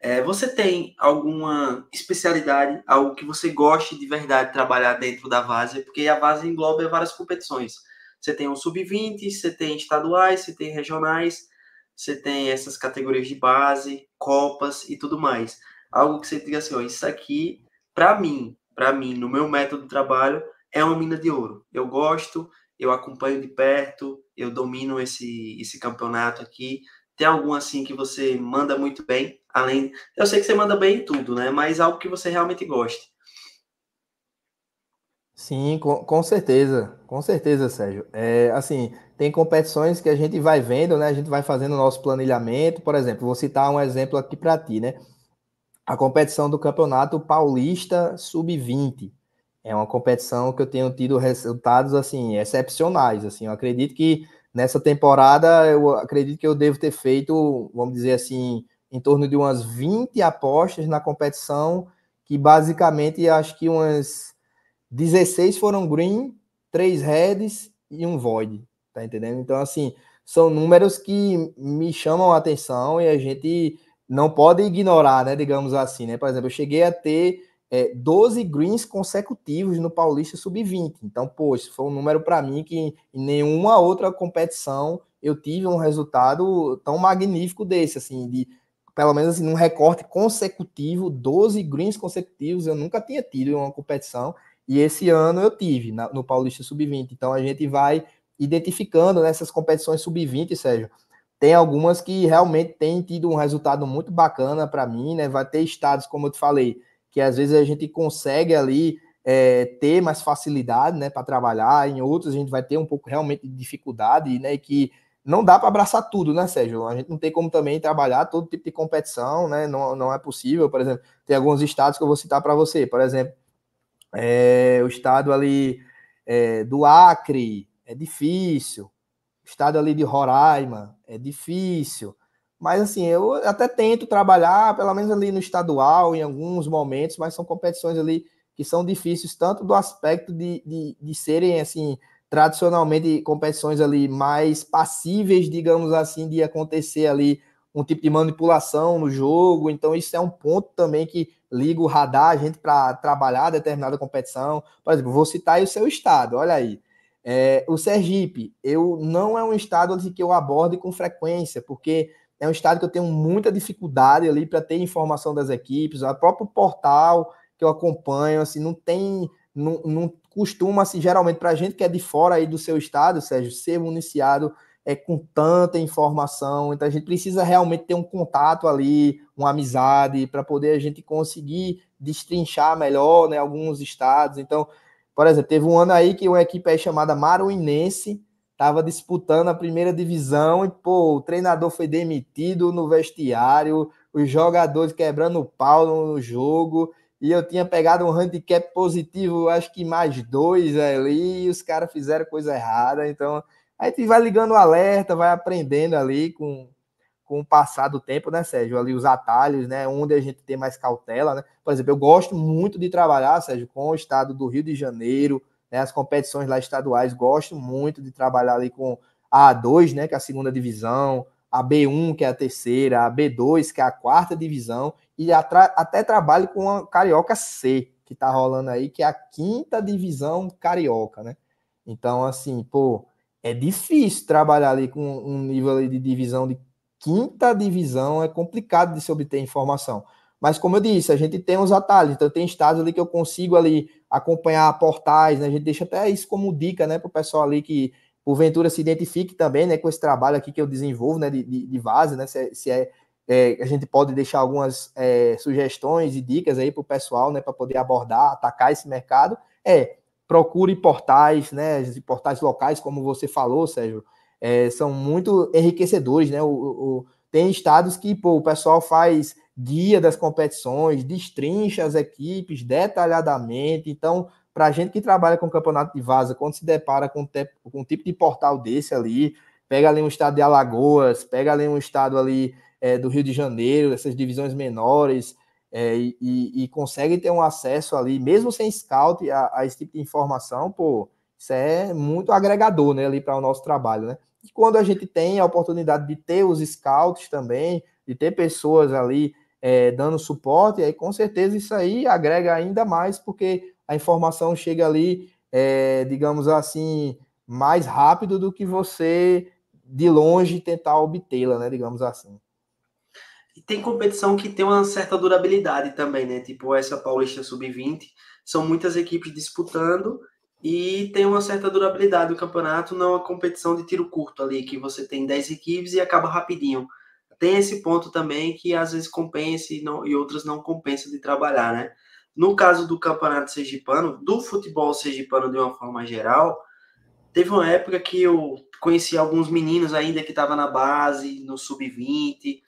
É, você tem alguma especialidade, algo que você goste de verdade trabalhar dentro da Vase? Porque a Vase engloba várias competições. Você tem o um sub-20, você tem estaduais, você tem regionais, você tem essas categorias de base, copas e tudo mais. Algo que você diga assim, ó, isso aqui, para mim, para mim, no meu método de trabalho, é uma mina de ouro. Eu gosto, eu acompanho de perto, eu domino esse, esse campeonato aqui. Tem algum assim que você manda muito bem? Além, eu sei que você manda bem em tudo, né? Mas algo que você realmente goste. Sim, com, com certeza, com certeza, Sérgio. É, assim, tem competições que a gente vai vendo, né? A gente vai fazendo o nosso planejamento. Por exemplo, vou citar um exemplo aqui para ti, né? A competição do Campeonato Paulista Sub-20. É uma competição que eu tenho tido resultados, assim, excepcionais, assim. Eu acredito que nessa temporada, eu acredito que eu devo ter feito, vamos dizer assim, em torno de umas 20 apostas na competição, que basicamente acho que umas 16 foram green, 3 reds e um void, tá entendendo? Então, assim, são números que me chamam a atenção e a gente não pode ignorar, né, digamos assim, né? Por exemplo, eu cheguei a ter é, 12 greens consecutivos no Paulista Sub-20. Então, pô, isso foi um número para mim que em nenhuma outra competição eu tive um resultado tão magnífico desse, assim, de pelo menos assim, num recorte consecutivo, 12 greens consecutivos, eu nunca tinha tido em uma competição, e esse ano eu tive na, no Paulista Sub-20. Então a gente vai identificando nessas né, competições Sub-20, Sérgio. Tem algumas que realmente têm tido um resultado muito bacana para mim, né? Vai ter estados, como eu te falei, que às vezes a gente consegue ali é, ter mais facilidade, né, para trabalhar. Em outros a gente vai ter um pouco realmente de dificuldade, né, que não dá para abraçar tudo, né, Sérgio? A gente não tem como também trabalhar todo tipo de competição, né? Não, não é possível, por exemplo, tem alguns estados que eu vou citar para você, por exemplo, é, o estado ali é, do Acre é difícil, o estado ali de Roraima é difícil, mas assim, eu até tento trabalhar, pelo menos ali no estadual, em alguns momentos, mas são competições ali que são difíceis, tanto do aspecto de, de, de serem assim tradicionalmente competições ali mais passíveis, digamos assim, de acontecer ali um tipo de manipulação no jogo. Então, isso é um ponto também que liga o radar a gente para trabalhar determinada competição. Por exemplo, vou citar o seu estado, olha aí. É, o Sergipe, eu não é um estado que eu aborde com frequência, porque é um estado que eu tenho muita dificuldade ali para ter informação das equipes, o próprio portal que eu acompanho, assim, não tem não, não costuma, assim, geralmente, para a gente que é de fora aí do seu estado, Sérgio, ser municiado é, com tanta informação. Então a gente precisa realmente ter um contato ali, uma amizade, para poder a gente conseguir destrinchar melhor né, alguns estados. Então, por exemplo, teve um ano aí que uma equipe aí chamada Maruinense estava disputando a primeira divisão e, pô, o treinador foi demitido no vestiário, os jogadores quebrando o pau no jogo e eu tinha pegado um handicap positivo, acho que mais dois ali, e os caras fizeram coisa errada. Então, a gente vai ligando o alerta, vai aprendendo ali com, com o passar do tempo, né, Sérgio? Ali os atalhos, né? Onde a gente tem mais cautela, né? Por exemplo, eu gosto muito de trabalhar, Sérgio, com o estado do Rio de Janeiro, né? As competições lá estaduais, gosto muito de trabalhar ali com a A2, né? Que é a segunda divisão, a B1, que é a terceira, a B2, que é a quarta divisão, e até trabalhe com a Carioca C, que tá rolando aí, que é a quinta divisão carioca, né? Então, assim, pô, é difícil trabalhar ali com um nível de divisão de quinta divisão, é complicado de se obter informação. Mas, como eu disse, a gente tem os atalhos, então tem estados ali que eu consigo ali acompanhar portais, né? A gente deixa até isso como dica, né, pro pessoal ali que porventura se identifique também, né, com esse trabalho aqui que eu desenvolvo, né, de, de, de base, né, se é, se é é, a gente pode deixar algumas é, sugestões e dicas aí para o pessoal, né, para poder abordar, atacar esse mercado, é procure portais, né, portais locais, como você falou, Sérgio, é, são muito enriquecedores, né, o, o, tem estados que pô, o pessoal faz guia das competições, destrincha as equipes detalhadamente, então para a gente que trabalha com campeonato de vaza, quando se depara com, te, com um tipo de portal desse ali, pega ali um estado de Alagoas, pega ali um estado ali é, do Rio de Janeiro, essas divisões menores, é, e, e, consegue ter um acesso ali, mesmo sem scout, a, a, esse tipo de informação, pô, isso é muito agregador, né, ali para o nosso trabalho, né? E quando a gente tem a oportunidade de ter os scouts também, de ter pessoas ali é, dando suporte, aí com certeza isso aí agrega ainda mais, porque a informação chega ali, é, digamos assim, mais rápido do que você de longe tentar obtê-la, né, digamos assim. E tem competição que tem uma certa durabilidade também, né? Tipo essa Paulista Sub-20, são muitas equipes disputando e tem uma certa durabilidade do campeonato, não é competição de tiro curto ali, que você tem 10 equipes e acaba rapidinho. Tem esse ponto também que às vezes compensa e, não, e outras não compensa de trabalhar, né? No caso do campeonato sergipano, do futebol sergipano de uma forma geral, teve uma época que eu conheci alguns meninos ainda que estavam na base, no sub-20,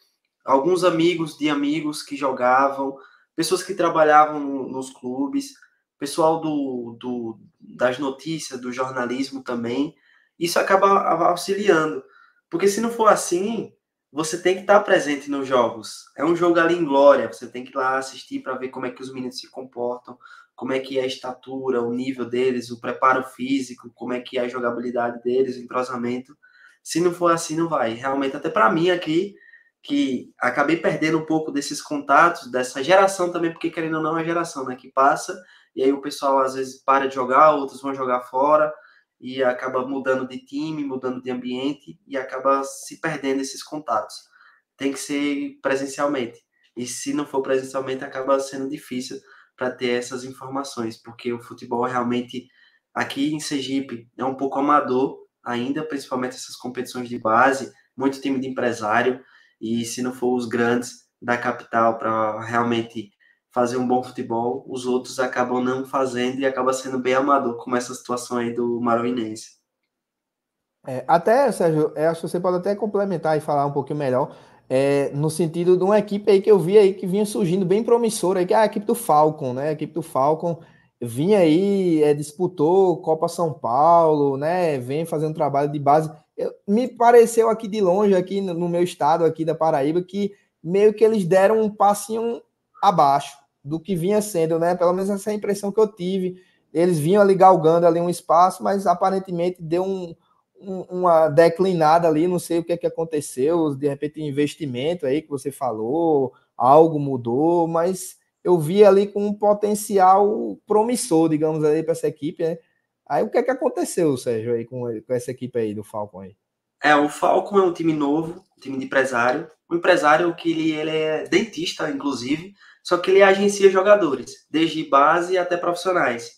alguns amigos de amigos que jogavam, pessoas que trabalhavam no, nos clubes, pessoal do, do, das notícias, do jornalismo também. Isso acaba auxiliando. Porque se não for assim, você tem que estar presente nos jogos. É um jogo ali em glória, você tem que ir lá assistir para ver como é que os meninos se comportam, como é que é a estatura, o nível deles, o preparo físico, como é que é a jogabilidade deles, o entrosamento. Se não for assim, não vai. Realmente, até para mim aqui, que acabei perdendo um pouco desses contatos, dessa geração também, porque querendo ou não, é uma geração né, que passa, e aí o pessoal às vezes para de jogar, outros vão jogar fora, e acaba mudando de time, mudando de ambiente, e acaba se perdendo esses contatos. Tem que ser presencialmente. E se não for presencialmente, acaba sendo difícil para ter essas informações, porque o futebol realmente aqui em Sergipe é um pouco amador ainda, principalmente essas competições de base, muito time de empresário, e se não for os grandes da capital para realmente fazer um bom futebol, os outros acabam não fazendo e acaba sendo bem amador, como essa situação aí do Maranhense. É, até, Sérgio, acho que você pode até complementar e falar um pouquinho melhor, é, no sentido de uma equipe aí que eu vi aí que vinha surgindo bem promissora, que é a equipe do Falcon, né? A equipe do Falcon vinha aí, é, disputou Copa São Paulo, né? Vem fazendo trabalho de base me pareceu aqui de longe, aqui no, meu estado, aqui da Paraíba, que meio que eles deram um passinho abaixo do que vinha sendo, né? Pelo menos essa é a impressão que eu tive. Eles vinham ali galgando ali um espaço, mas aparentemente deu um, um, uma declinada ali, não sei o que, é que aconteceu, de repente investimento aí que você falou, algo mudou, mas eu vi ali com um potencial promissor, digamos ali, para essa equipe, né? Aí o que é que aconteceu, Sérgio, aí com, com essa equipe aí do Falcon aí? É, o Falcon é um time novo, um time de empresário. Um empresário que ele, ele é dentista, inclusive, só que ele agencia jogadores, desde base até profissionais.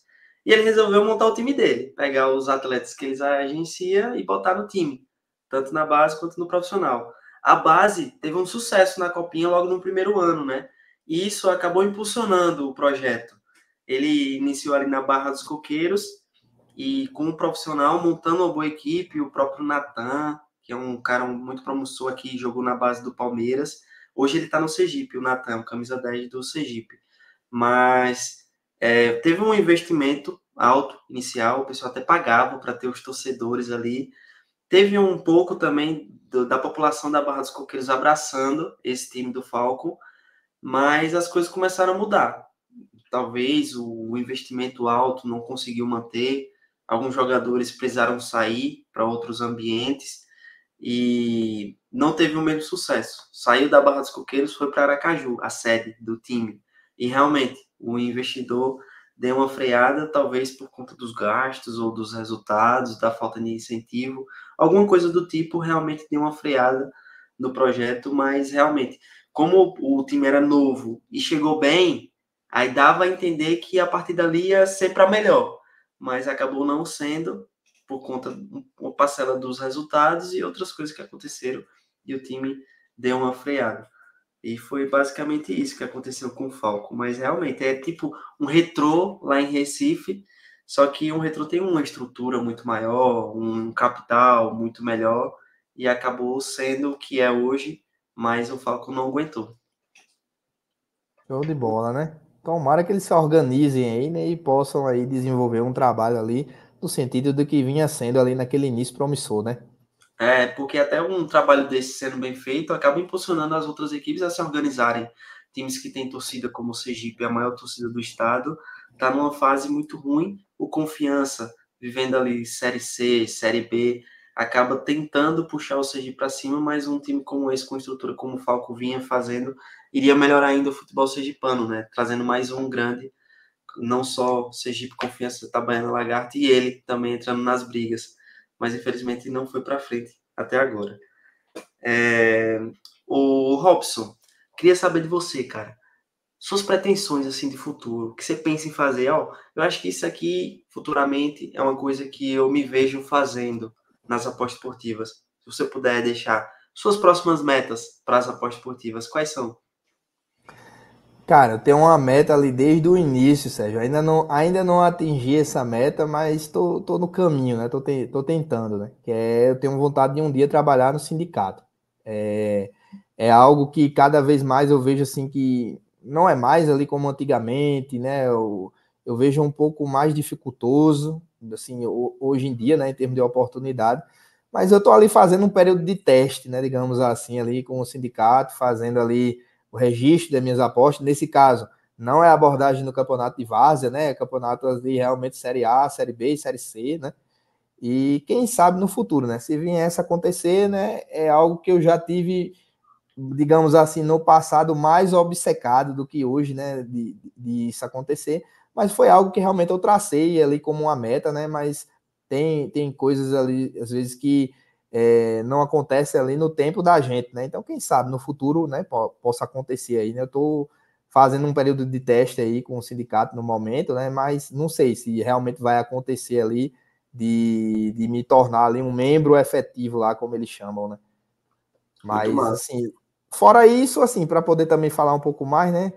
E ele resolveu montar o time dele, pegar os atletas que eles agencia e botar no time, tanto na base quanto no profissional. A base teve um sucesso na Copinha logo no primeiro ano, né? E isso acabou impulsionando o projeto. Ele iniciou ali na Barra dos Coqueiros e como profissional montando uma boa equipe, o próprio Natan, que é um cara muito promissor aqui, jogou na base do Palmeiras. Hoje ele está no Sergipe, o Natan, camisa 10 do Sergipe. Mas é, teve um investimento alto inicial, o pessoal até pagava para ter os torcedores ali. Teve um pouco também do, da população da Barra dos Coqueiros abraçando esse time do Falcon, mas as coisas começaram a mudar. Talvez o investimento alto não conseguiu manter, alguns jogadores precisaram sair para outros ambientes e não teve o mesmo sucesso. Saiu da Barra dos Coqueiros, foi para Aracaju, a sede do time. E realmente, o investidor deu uma freada, talvez por conta dos gastos ou dos resultados, da falta de incentivo, alguma coisa do tipo, realmente deu uma freada no projeto, mas realmente, como o time era novo e chegou bem, aí dava a entender que a partir dali ia ser para melhor mas acabou não sendo por conta uma parcela dos resultados e outras coisas que aconteceram e o time deu uma freada. E foi basicamente isso que aconteceu com o Falco, mas realmente é tipo um retrô lá em Recife, só que um retrô tem uma estrutura muito maior, um capital muito melhor e acabou sendo o que é hoje, mas o Falco não aguentou. Show de bola, né? Tomara que eles se organizem aí, né, e possam aí desenvolver um trabalho ali no sentido do que vinha sendo ali naquele início promissor, né? É, porque até um trabalho desse sendo bem feito acaba impulsionando as outras equipes a se organizarem. Times que têm torcida como o Sergipe, a maior torcida do estado, tá numa fase muito ruim. O Confiança, vivendo ali Série C, Série B, acaba tentando puxar o Sergipe para cima, mas um time como esse, com estrutura como o Falco vinha fazendo, iria melhorar ainda o futebol sergipano, né? Trazendo mais um grande, não só Sergipe Confiança, Tabaiana tá Lagarto e ele também entrando nas brigas, mas infelizmente não foi para frente até agora. É... O Robson, queria saber de você, cara. Suas pretensões assim de futuro, o que você pensa em fazer? Ó, eu acho que isso aqui futuramente é uma coisa que eu me vejo fazendo nas apostas esportivas. Se você puder deixar suas próximas metas para as apostas esportivas, quais são? Cara, eu tenho uma meta ali desde o início, Sérgio. Ainda não, ainda não atingi essa meta, mas tô, tô no caminho, né? Tô, te, tô tentando, né? Que é, eu tenho vontade de um dia trabalhar no sindicato. É, é algo que cada vez mais eu vejo assim que não é mais ali como antigamente, né? Eu, eu vejo um pouco mais dificultoso, assim, hoje em dia, né, em termos de oportunidade, mas eu estou ali fazendo um período de teste, né, digamos assim, ali com o sindicato, fazendo ali o registro das minhas apostas. Nesse caso, não é abordagem do campeonato de várzea, né, é campeonato de realmente Série A, Série B, Série C, né, e quem sabe no futuro, né, se viesse acontecer, né, é algo que eu já tive, digamos assim, no passado mais obcecado do que hoje, né, de, de isso acontecer, mas foi algo que realmente eu tracei ali como uma meta, né? Mas tem, tem coisas ali, às vezes, que é, não acontece ali no tempo da gente, né? Então, quem sabe no futuro, né, possa acontecer aí, né? Eu estou fazendo um período de teste aí com o sindicato no momento, né? Mas não sei se realmente vai acontecer ali de, de me tornar ali um membro efetivo lá, como eles chamam, né? Mas, assim, fora isso, assim, para poder também falar um pouco mais, né?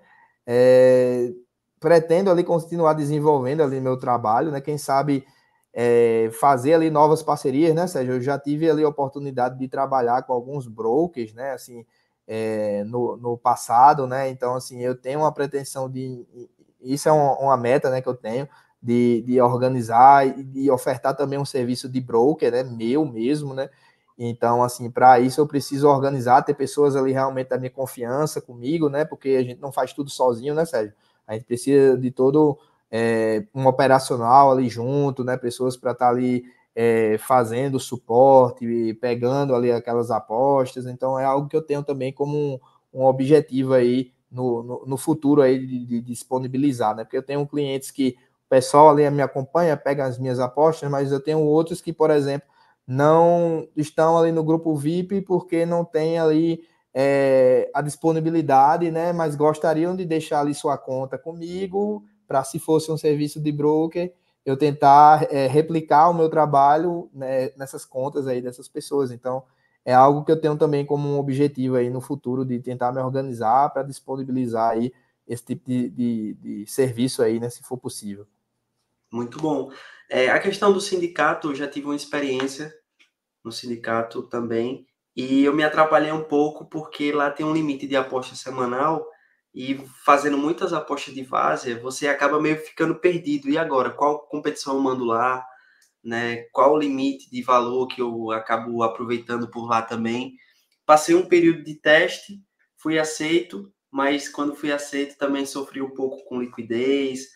É, pretendo ali continuar desenvolvendo ali meu trabalho, né? Quem sabe é, fazer ali novas parcerias, né, Sérgio? Eu já tive ali a oportunidade de trabalhar com alguns brokers, né, assim, é, no, no passado, né? Então, assim, eu tenho uma pretensão de... Isso é uma, uma meta, né, que eu tenho, de, de organizar e de ofertar também um serviço de broker, né, meu mesmo, né? Então, assim, para isso eu preciso organizar, ter pessoas ali realmente da minha confiança comigo, né? Porque a gente não faz tudo sozinho, né, Sérgio? A gente precisa de todo é, um operacional ali junto, né? Pessoas para estar tá ali é, fazendo suporte, pegando ali aquelas apostas. Então é algo que eu tenho também como um, um objetivo aí no, no, no futuro aí de, de, disponibilizar, né? Porque eu tenho clientes que o pessoal ali me acompanha, pega as minhas apostas, mas eu tenho outros que, por exemplo, não estão ali no grupo VIP porque não tem ali é, a disponibilidade, né? Mas gostariam de deixar ali sua conta comigo para se fosse um serviço de broker eu tentar é, replicar o meu trabalho né, nessas contas aí dessas pessoas. Então é algo que eu tenho também como um objetivo aí no futuro de tentar me organizar para disponibilizar aí esse tipo de, de, de, serviço aí, né, se for possível. Muito bom. É, a questão do sindicato, eu já tive uma experiência no sindicato também, e eu me atrapalhei um pouco porque lá tem um limite de aposta semanal e fazendo muitas apostas de várzea, você acaba meio ficando perdido. E agora, qual competição eu mando lá? Né? Qual o limite de valor que eu acabo aproveitando por lá também? Passei um período de teste, fui aceito, mas quando fui aceito também sofri um pouco com liquidez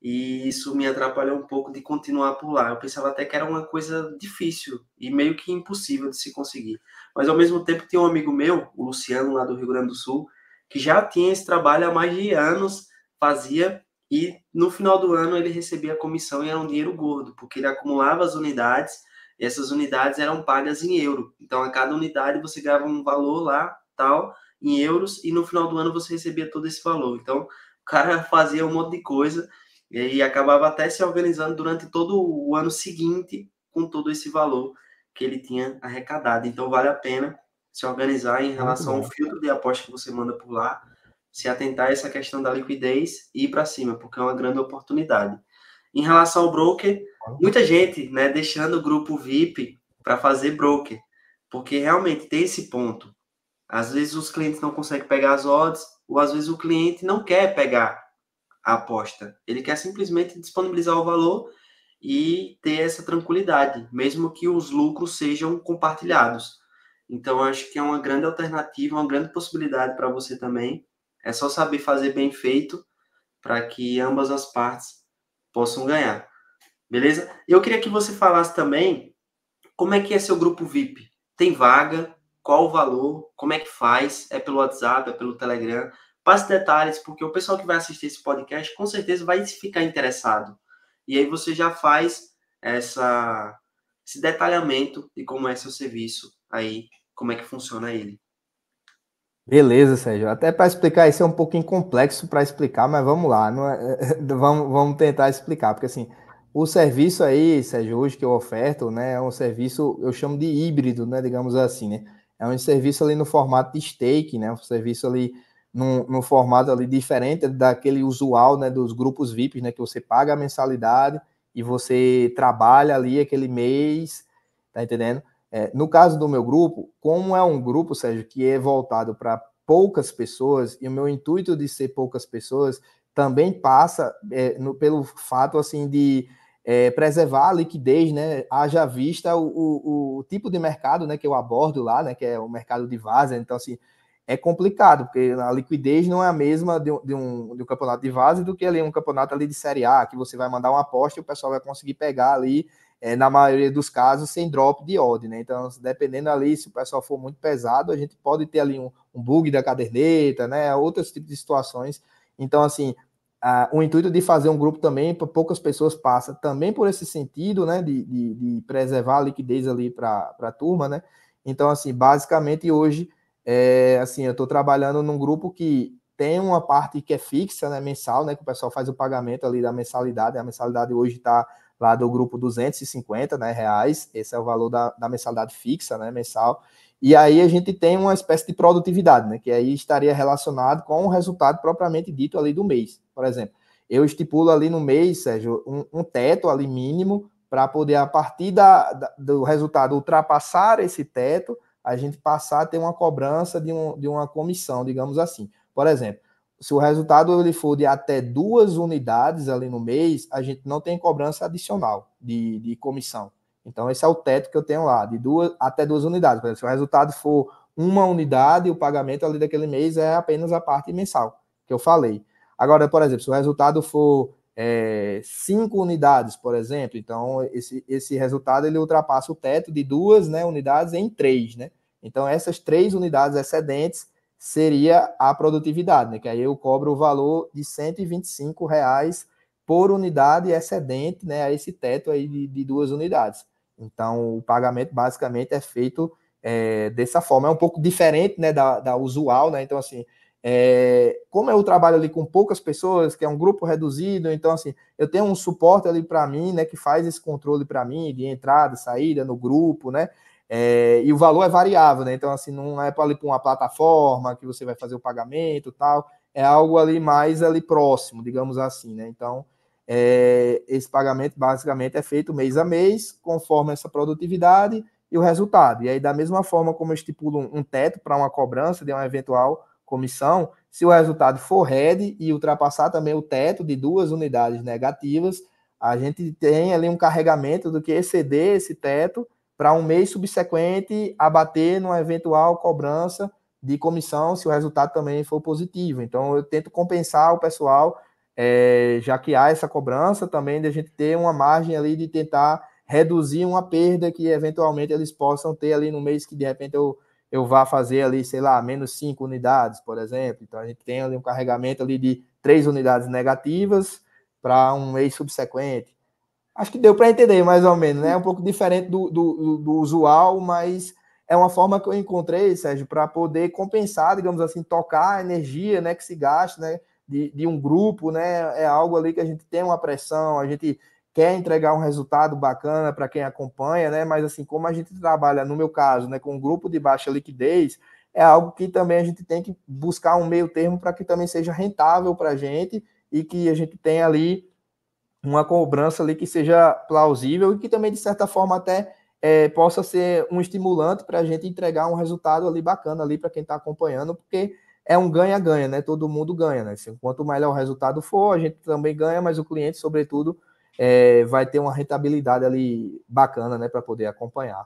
e isso me atrapalhou um pouco de continuar por lá. Eu pensava até que era uma coisa difícil e meio que impossível de se conseguir. Mas ao mesmo tempo tem um amigo meu, o Luciano, lá do Rio Grande do Sul, que já tinha esse trabalho há mais de anos, fazia e no final do ano ele recebia a comissão e era um dinheiro gordo, porque ele acumulava as unidades e essas unidades eram pagas em euro. Então a cada unidade você ganhava um valor lá, tal, em euros e no final do ano você recebia todo esse valor. Então o cara fazia um monte de coisa e acabava até se organizando durante todo o ano seguinte com todo esse valor que ele tinha arrecadado. Então vale a pena se organizar em relação ao filtro de aposta que você manda por lá, se atentar a essa questão da liquidez e ir para cima, porque é uma grande oportunidade. Em relação ao broker, muita gente, né, deixando o grupo VIP para fazer broker, porque realmente tem esse ponto. Às vezes os clientes não conseguem pegar as odds, ou às vezes o cliente não quer pegar a aposta. Ele quer simplesmente disponibilizar o valor e ter essa tranquilidade, mesmo que os lucros sejam compartilhados. Então, acho que é uma grande alternativa, uma grande possibilidade para você também. É só saber fazer bem feito para que ambas as partes possam ganhar. Beleza? Eu queria que você falasse também como é que é seu grupo VIP. Tem vaga? Qual o valor? Como é que faz? É pelo WhatsApp? É pelo Telegram? Passe detalhes, porque o pessoal que vai assistir esse podcast com certeza vai ficar interessado e aí você já faz essa, esse detalhamento de como é seu serviço aí, como é que funciona ele. Beleza, Sérgio. Até para explicar isso é um pouquinho complexo para explicar, mas vamos lá, é... vamos, vamos tentar explicar, porque assim, o serviço aí, Sérgio, hoje que eu oferto, né, é um serviço, eu chamo de híbrido, né, digamos assim, né? É um serviço ali no formato de stake, né? Um serviço ali num, num, formato ali diferente daquele usual, né, dos grupos VIPs, né, que você paga a mensalidade e você trabalha ali aquele mês, tá entendendo? É, no caso do meu grupo, como é um grupo, Sérgio, que é voltado para poucas pessoas, e o meu intuito de ser poucas pessoas também passa é, no, pelo fato, assim, de é, preservar a liquidez, né? Haja vista o, o, o, tipo de mercado, né? Que eu abordo lá, né? Que é o mercado de vaza. Então, assim, é complicado, porque a liquidez não é a mesma de um, de um, de um campeonato de vaso do que ali um campeonato ali de Série A, que você vai mandar uma aposta e o pessoal vai conseguir pegar ali, é, na maioria dos casos, sem drop de odd, né? Então, dependendo ali, se o pessoal for muito pesado, a gente pode ter ali um, um bug da caderneta, né? Outros tipos de situações. Então, assim, a, o intuito de fazer um grupo também, para poucas pessoas passa também por esse sentido, né? De, de, de preservar a liquidez ali para a turma, né? Então, assim, basicamente hoje é, assim, eu estou trabalhando num grupo que tem uma parte que é fixa, né, mensal, né, que o pessoal faz o pagamento ali da mensalidade. A mensalidade hoje está lá do grupo 250 né, reais. Esse é o valor da, da mensalidade fixa, né, mensal. E aí a gente tem uma espécie de produtividade, né, que aí estaria relacionado com o resultado propriamente dito ali do mês, por exemplo. Eu estipulo ali no mês, Sérgio, um, um teto ali mínimo para poder, a partir da, da, do resultado, ultrapassar esse teto a gente passar a ter uma cobrança de, um, de uma comissão, digamos assim. Por exemplo, se o resultado ele for de até duas unidades ali no mês, a gente não tem cobrança adicional de, de comissão. Então, esse é o teto que eu tenho lá, de duas até duas unidades. Por exemplo, se o resultado for uma unidade, o pagamento ali daquele mês é apenas a parte mensal, que eu falei. Agora, por exemplo, se o resultado for é, cinco unidades, por exemplo, então esse, esse resultado ele ultrapassa o teto de duas né, unidades em três, né? Então, essas três unidades excedentes seria a produtividade, né? Que aí eu cobro o valor de R$ reais por unidade excedente, né? A esse teto aí de, de duas unidades. Então, o pagamento basicamente é feito é, dessa forma. É um pouco diferente, né? Da, da usual, né? Então, assim, é, como eu trabalho ali com poucas pessoas, que é um grupo reduzido, então, assim, eu tenho um suporte ali para mim, né? Que faz esse controle para mim de entrada, saída no grupo, né? É, e o valor é variável, né? Então, assim, não é para ali para uma plataforma que você vai fazer o pagamento tal, é algo ali mais ali próximo, digamos assim, né? Então, é, esse pagamento basicamente é feito mês a mês, conforme essa produtividade e o resultado. E aí, da mesma forma como eu estipulo um teto para uma cobrança de uma eventual comissão, se o resultado for red e ultrapassar também o teto de duas unidades negativas, a gente tem ali um carregamento do que exceder esse teto para um mês subsequente abater numa eventual cobrança de comissão se o resultado também for positivo. Então eu tento compensar o pessoal, é, já que há essa cobrança também de a gente ter uma margem ali de tentar reduzir uma perda que eventualmente eles possam ter ali no mês que de repente eu, eu vá fazer ali, sei lá, menos cinco unidades, por exemplo. Então a gente tem ali um carregamento ali de três unidades negativas para um mês subsequente. Acho que deu para entender mais ou menos, né? É um pouco diferente do, do, do usual, mas é uma forma que eu encontrei, Sérgio, para poder compensar, digamos assim, tocar a energia né, que se gasta né, de, de um grupo, né? É algo ali que a gente tem uma pressão, a gente quer entregar um resultado bacana para quem acompanha, né? Mas assim, como a gente trabalha, no meu caso, né, com um grupo de baixa liquidez, é algo que também a gente tem que buscar um meio termo para que também seja rentável para a gente e que a gente tenha ali uma cobrança ali que seja plausível e que também, de certa forma, até é, possa ser um estimulante para a gente entregar um resultado ali bacana ali para quem está acompanhando, porque é um ganha-ganha, né? Todo mundo ganha, né? Assim, quanto melhor o resultado for, a gente também ganha, mas o cliente, sobretudo, é, vai ter uma rentabilidade ali bacana, né? Para poder acompanhar.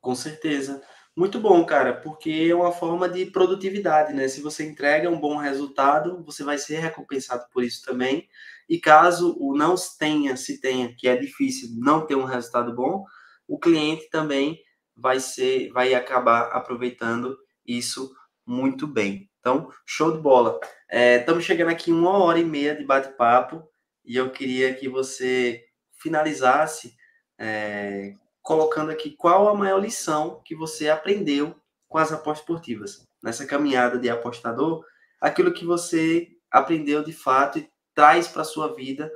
Com certeza. Muito bom, cara, porque é uma forma de produtividade, né? Se você entrega um bom resultado, você vai ser recompensado por isso também. E caso o não tenha, se tenha, que é difícil, não ter um resultado bom, o cliente também vai ser, vai acabar aproveitando isso muito bem. Então, show de bola. Estamos é, chegando aqui uma hora e meia de bate-papo e eu queria que você finalizasse é, colocando aqui qual a maior lição que você aprendeu com as apostas esportivas nessa caminhada de apostador, aquilo que você aprendeu de fato e traz para a sua vida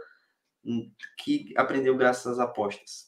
hum, que aprendeu graças às apostas?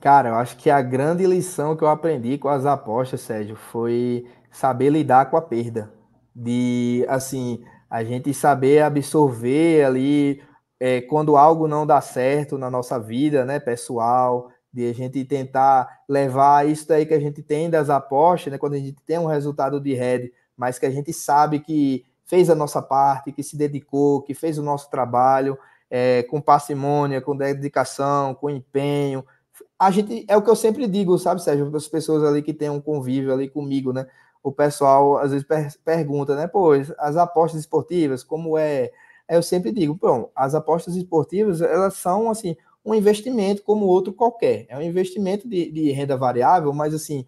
Cara, eu acho que a grande lição que eu aprendi com as apostas, Sérgio, foi saber lidar com a perda. De, assim, a gente saber absorver ali é, quando algo não dá certo na nossa vida, né, pessoal, de a gente tentar levar isso daí que a gente tem das apostas, né, quando a gente tem um resultado de head, mas que a gente sabe que fez a nossa parte, que se dedicou, que fez o nosso trabalho é, com parcimônia, com dedicação, com empenho. A gente é o que eu sempre digo, sabe, Sérgio, para as pessoas ali que têm um convívio ali comigo, né? O pessoal às vezes per pergunta, né? pois as apostas esportivas, como é? Eu sempre digo, bom as apostas esportivas elas são assim um investimento como outro qualquer. É um investimento de, de renda variável, mas assim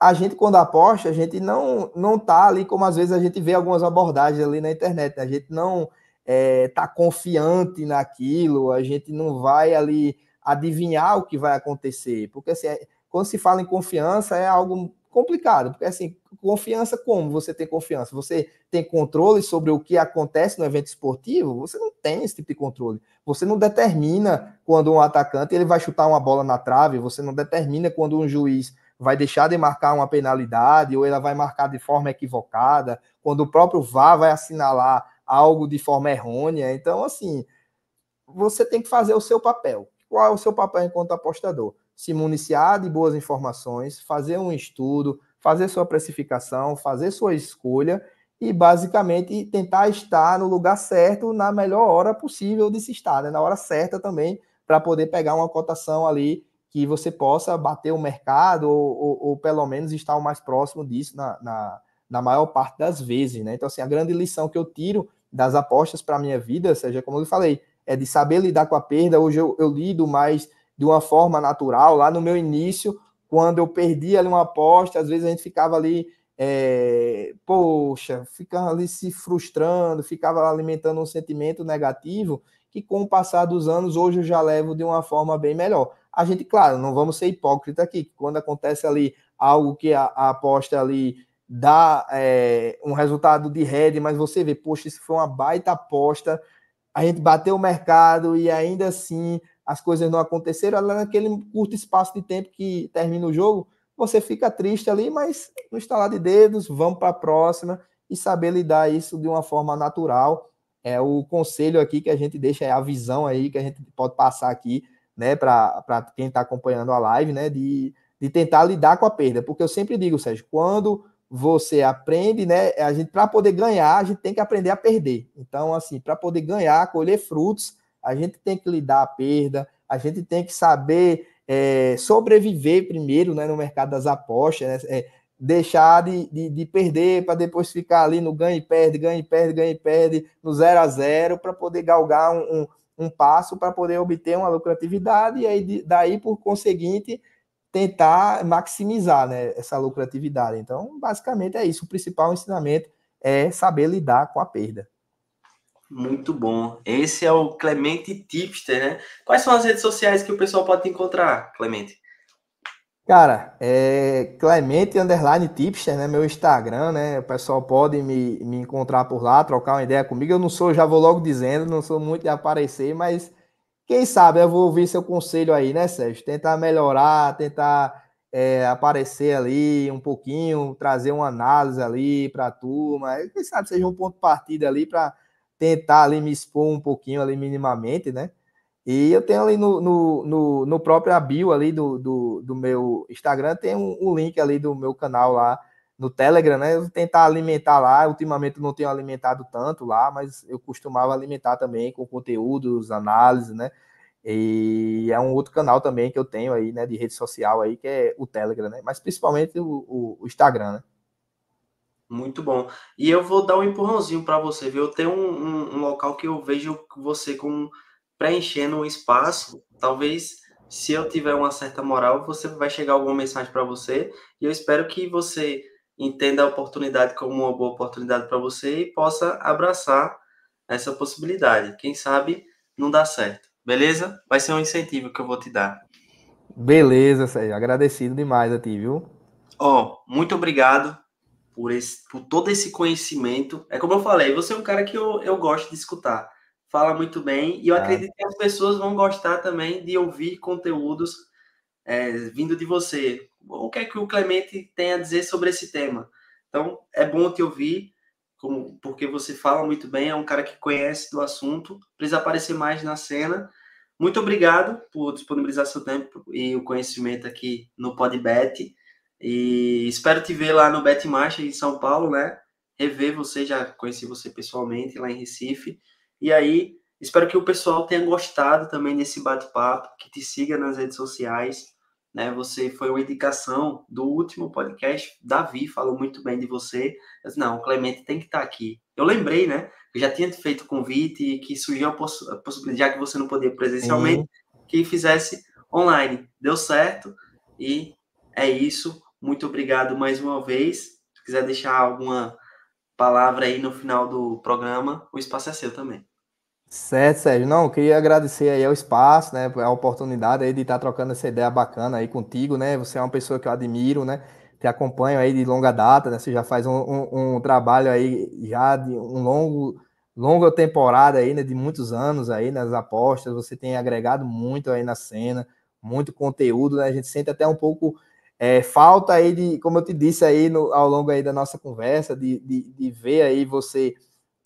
a gente, quando aposta, a gente não não tá ali como às vezes a gente vê algumas abordagens ali na internet. Né? A gente não é, tá confiante naquilo, a gente não vai ali adivinhar o que vai acontecer. Porque assim, é, quando se fala em confiança, é algo complicado, porque assim, confiança como você tem confiança? Você tem controle sobre o que acontece no evento esportivo? Você não tem esse tipo de controle. Você não determina quando um atacante ele vai chutar uma bola na trave, você não determina quando um juiz vai deixar de marcar uma penalidade ou ela vai marcar de forma equivocada, quando o próprio VAR vai assinalar algo de forma errônea. Então, assim, você tem que fazer o seu papel. Qual é o seu papel enquanto apostador? Se municiar de boas informações, fazer um estudo, fazer sua precificação, fazer sua escolha e basicamente tentar estar no lugar certo na melhor hora possível de se estar, né? na hora certa também, para poder pegar uma cotação ali que você possa bater o mercado ou, ou, ou pelo menos estar o mais próximo disso na, na, na, maior parte das vezes, né? Então, assim, a grande lição que eu tiro das apostas para a minha vida, seja como eu falei, é de saber lidar com a perda. Hoje eu, eu lido mais de uma forma natural. Lá no meu início, quando eu perdi ali uma aposta, às vezes a gente ficava ali, é, poxa, ficava ali se frustrando, ficava alimentando um sentimento negativo que com o passar dos anos, hoje eu já levo de uma forma bem melhor a gente, claro, não vamos ser hipócrita aqui, quando acontece ali algo que a, a aposta ali dá é, um resultado de head, mas você vê, poxa, isso foi uma baita aposta, a gente bateu o mercado e ainda assim as coisas não aconteceram, lá naquele curto espaço de tempo que termina o jogo, você fica triste ali, mas no lá de dedos, vamos para a próxima e saber lidar isso de uma forma natural. É o conselho aqui que a gente deixa, é a visão aí que a gente pode passar aqui né, para quem está acompanhando a live, né, de, de tentar lidar com a perda, porque eu sempre digo, Sérgio, quando você aprende, né, é a gente para poder ganhar, a gente tem que aprender a perder. Então, assim, para poder ganhar, colher frutos, a gente tem que lidar a perda, a gente tem que saber é, sobreviver primeiro, né, no mercado das apostas, né, é, deixar de, de, de perder para depois ficar ali no ganha e perde, ganha e perde, ganha e perde, no zero a zero, para poder galgar um, um, um passo para poder obter uma lucratividade e aí daí por conseguinte tentar maximizar né, essa lucratividade. Então, basicamente é isso. O principal ensinamento é saber lidar com a perda. Muito bom. Esse é o Clemente Tipster, né? Quais são as redes sociais que o pessoal pode encontrar, Clemente? Cara, é Clemente Underline Tipster, né? Meu Instagram, né? O pessoal pode me, me encontrar por lá, trocar uma ideia comigo. Eu não sou, já vou logo dizendo, não sou muito de aparecer, mas quem sabe eu vou ouvir seu conselho aí, né, Sérgio? Tentar melhorar, tentar é, aparecer ali um pouquinho, trazer uma análise ali para a turma. Quem sabe seja um ponto de partida ali para tentar ali me expor um pouquinho ali minimamente, né? E eu tenho ali no, no, no, no próprio bio ali do, do, do meu Instagram, tem um, um, link ali do meu canal lá no Telegram, né? Eu tentar alimentar lá. Ultimamente não tenho alimentado tanto lá, mas eu costumava alimentar também com conteúdos, análises, né? E é um outro canal também que eu tenho aí, né, de rede social aí, que é o Telegram, né? Mas principalmente o, o, o Instagram, né? Muito bom. E eu vou dar um empurrãozinho para você, viu? Eu tenho um, um, um local que eu vejo você como preenchendo um espaço, talvez se eu tiver uma certa moral, você vai chegar alguma mensagem para você, e eu espero que você entenda a oportunidade como uma boa oportunidade para você e possa abraçar essa possibilidade. Quem sabe não dá certo. Beleza? Vai ser um incentivo que eu vou te dar. Beleza, Sérgio. Agradecido demais a ti, viu? Ó, oh, muito obrigado por, esse, por todo esse conhecimento. É como eu falei, você é um cara que eu, eu gosto de escutar fala muito bem. E eu ah. acredito que as pessoas vão gostar também de ouvir conteúdos é, vindo de você. O que é que o Clemente tem a dizer sobre esse tema? Então, é bom te ouvir, como, porque você fala muito bem, é um cara que conhece do assunto, precisa aparecer mais na cena. Muito obrigado por disponibilizar seu tempo e o conhecimento aqui no Podbet. E espero te ver lá no Bet Marcha em São Paulo, né? Rever você, já conheci você pessoalmente lá em Recife. E aí, espero que o pessoal tenha gostado também desse bate-papo, que te siga nas redes sociais. Né? Você foi uma indicação do último podcast. Davi falou muito bem de você. Eu não, o Clemente tem que estar tá aqui. Eu lembrei, né? Eu já tinha feito o convite e que surgiu a, poss a possibilidade, já que você não podia presencialmente, uhum. que fizesse online. Deu certo e é isso. Muito obrigado mais uma vez. Se quiser deixar alguma palavra aí no final do programa, o espaço é seu também. Certo, Sérgio. Não, queria agradecer aí ao espaço, né, a oportunidade aí de estar trocando essa ideia bacana aí contigo, né? Você é uma pessoa que eu admiro, né? Te acompanho aí de longa data, né? Você já faz um, um, um trabalho aí já de um longo longa temporada aí, né, de muitos anos aí nas apostas, você tem agregado muito aí na cena, muito conteúdo, né? A gente sente até um pouco é, falta aí de, como eu te disse aí no, ao longo aí da nossa conversa, de, de, de ver aí você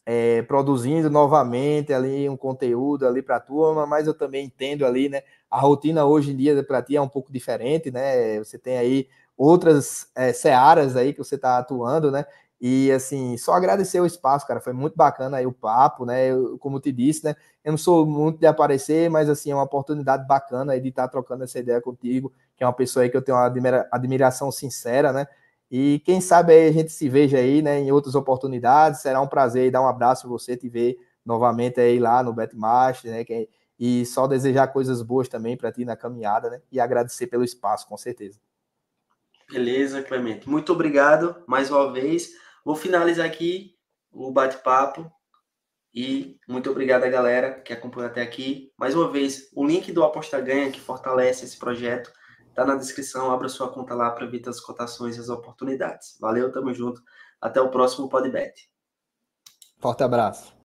é, produzindo novamente ali um conteúdo ali para a turma, mas eu também entendo ali, né? A rotina hoje em dia para ti é um pouco diferente, né? Você tem aí outras é, searas aí que você está atuando, né? E assim, só agradecer o espaço, cara. Foi muito bacana aí o papo, né? Eu, como te disse, né? Eu não sou muito de aparecer, mas assim, é uma oportunidade bacana aí de estar tá trocando essa ideia contigo é uma pessoa aí que eu tenho uma admira, admiração sincera, né? E quem sabe aí a gente se veja aí, né, em outras oportunidades. Será um prazer dar um abraço em você, te ver novamente aí lá no Betmaster, né? Que, é, e só desejar coisas boas também para ti na caminhada, né? E agradecer pelo espaço, com certeza. Beleza, Clemente. Muito obrigado mais uma vez. Vou finalizar aqui o bate-papo e muito obrigado a galera que acompanhou até aqui. Mais uma vez, o link do Aposta Ganha que fortalece esse projeto Tá na descrição, abra sua conta lá para ver as cotações e as oportunidades. Valeu, tamo junto. Até o próximo PodBet. Forte abraço.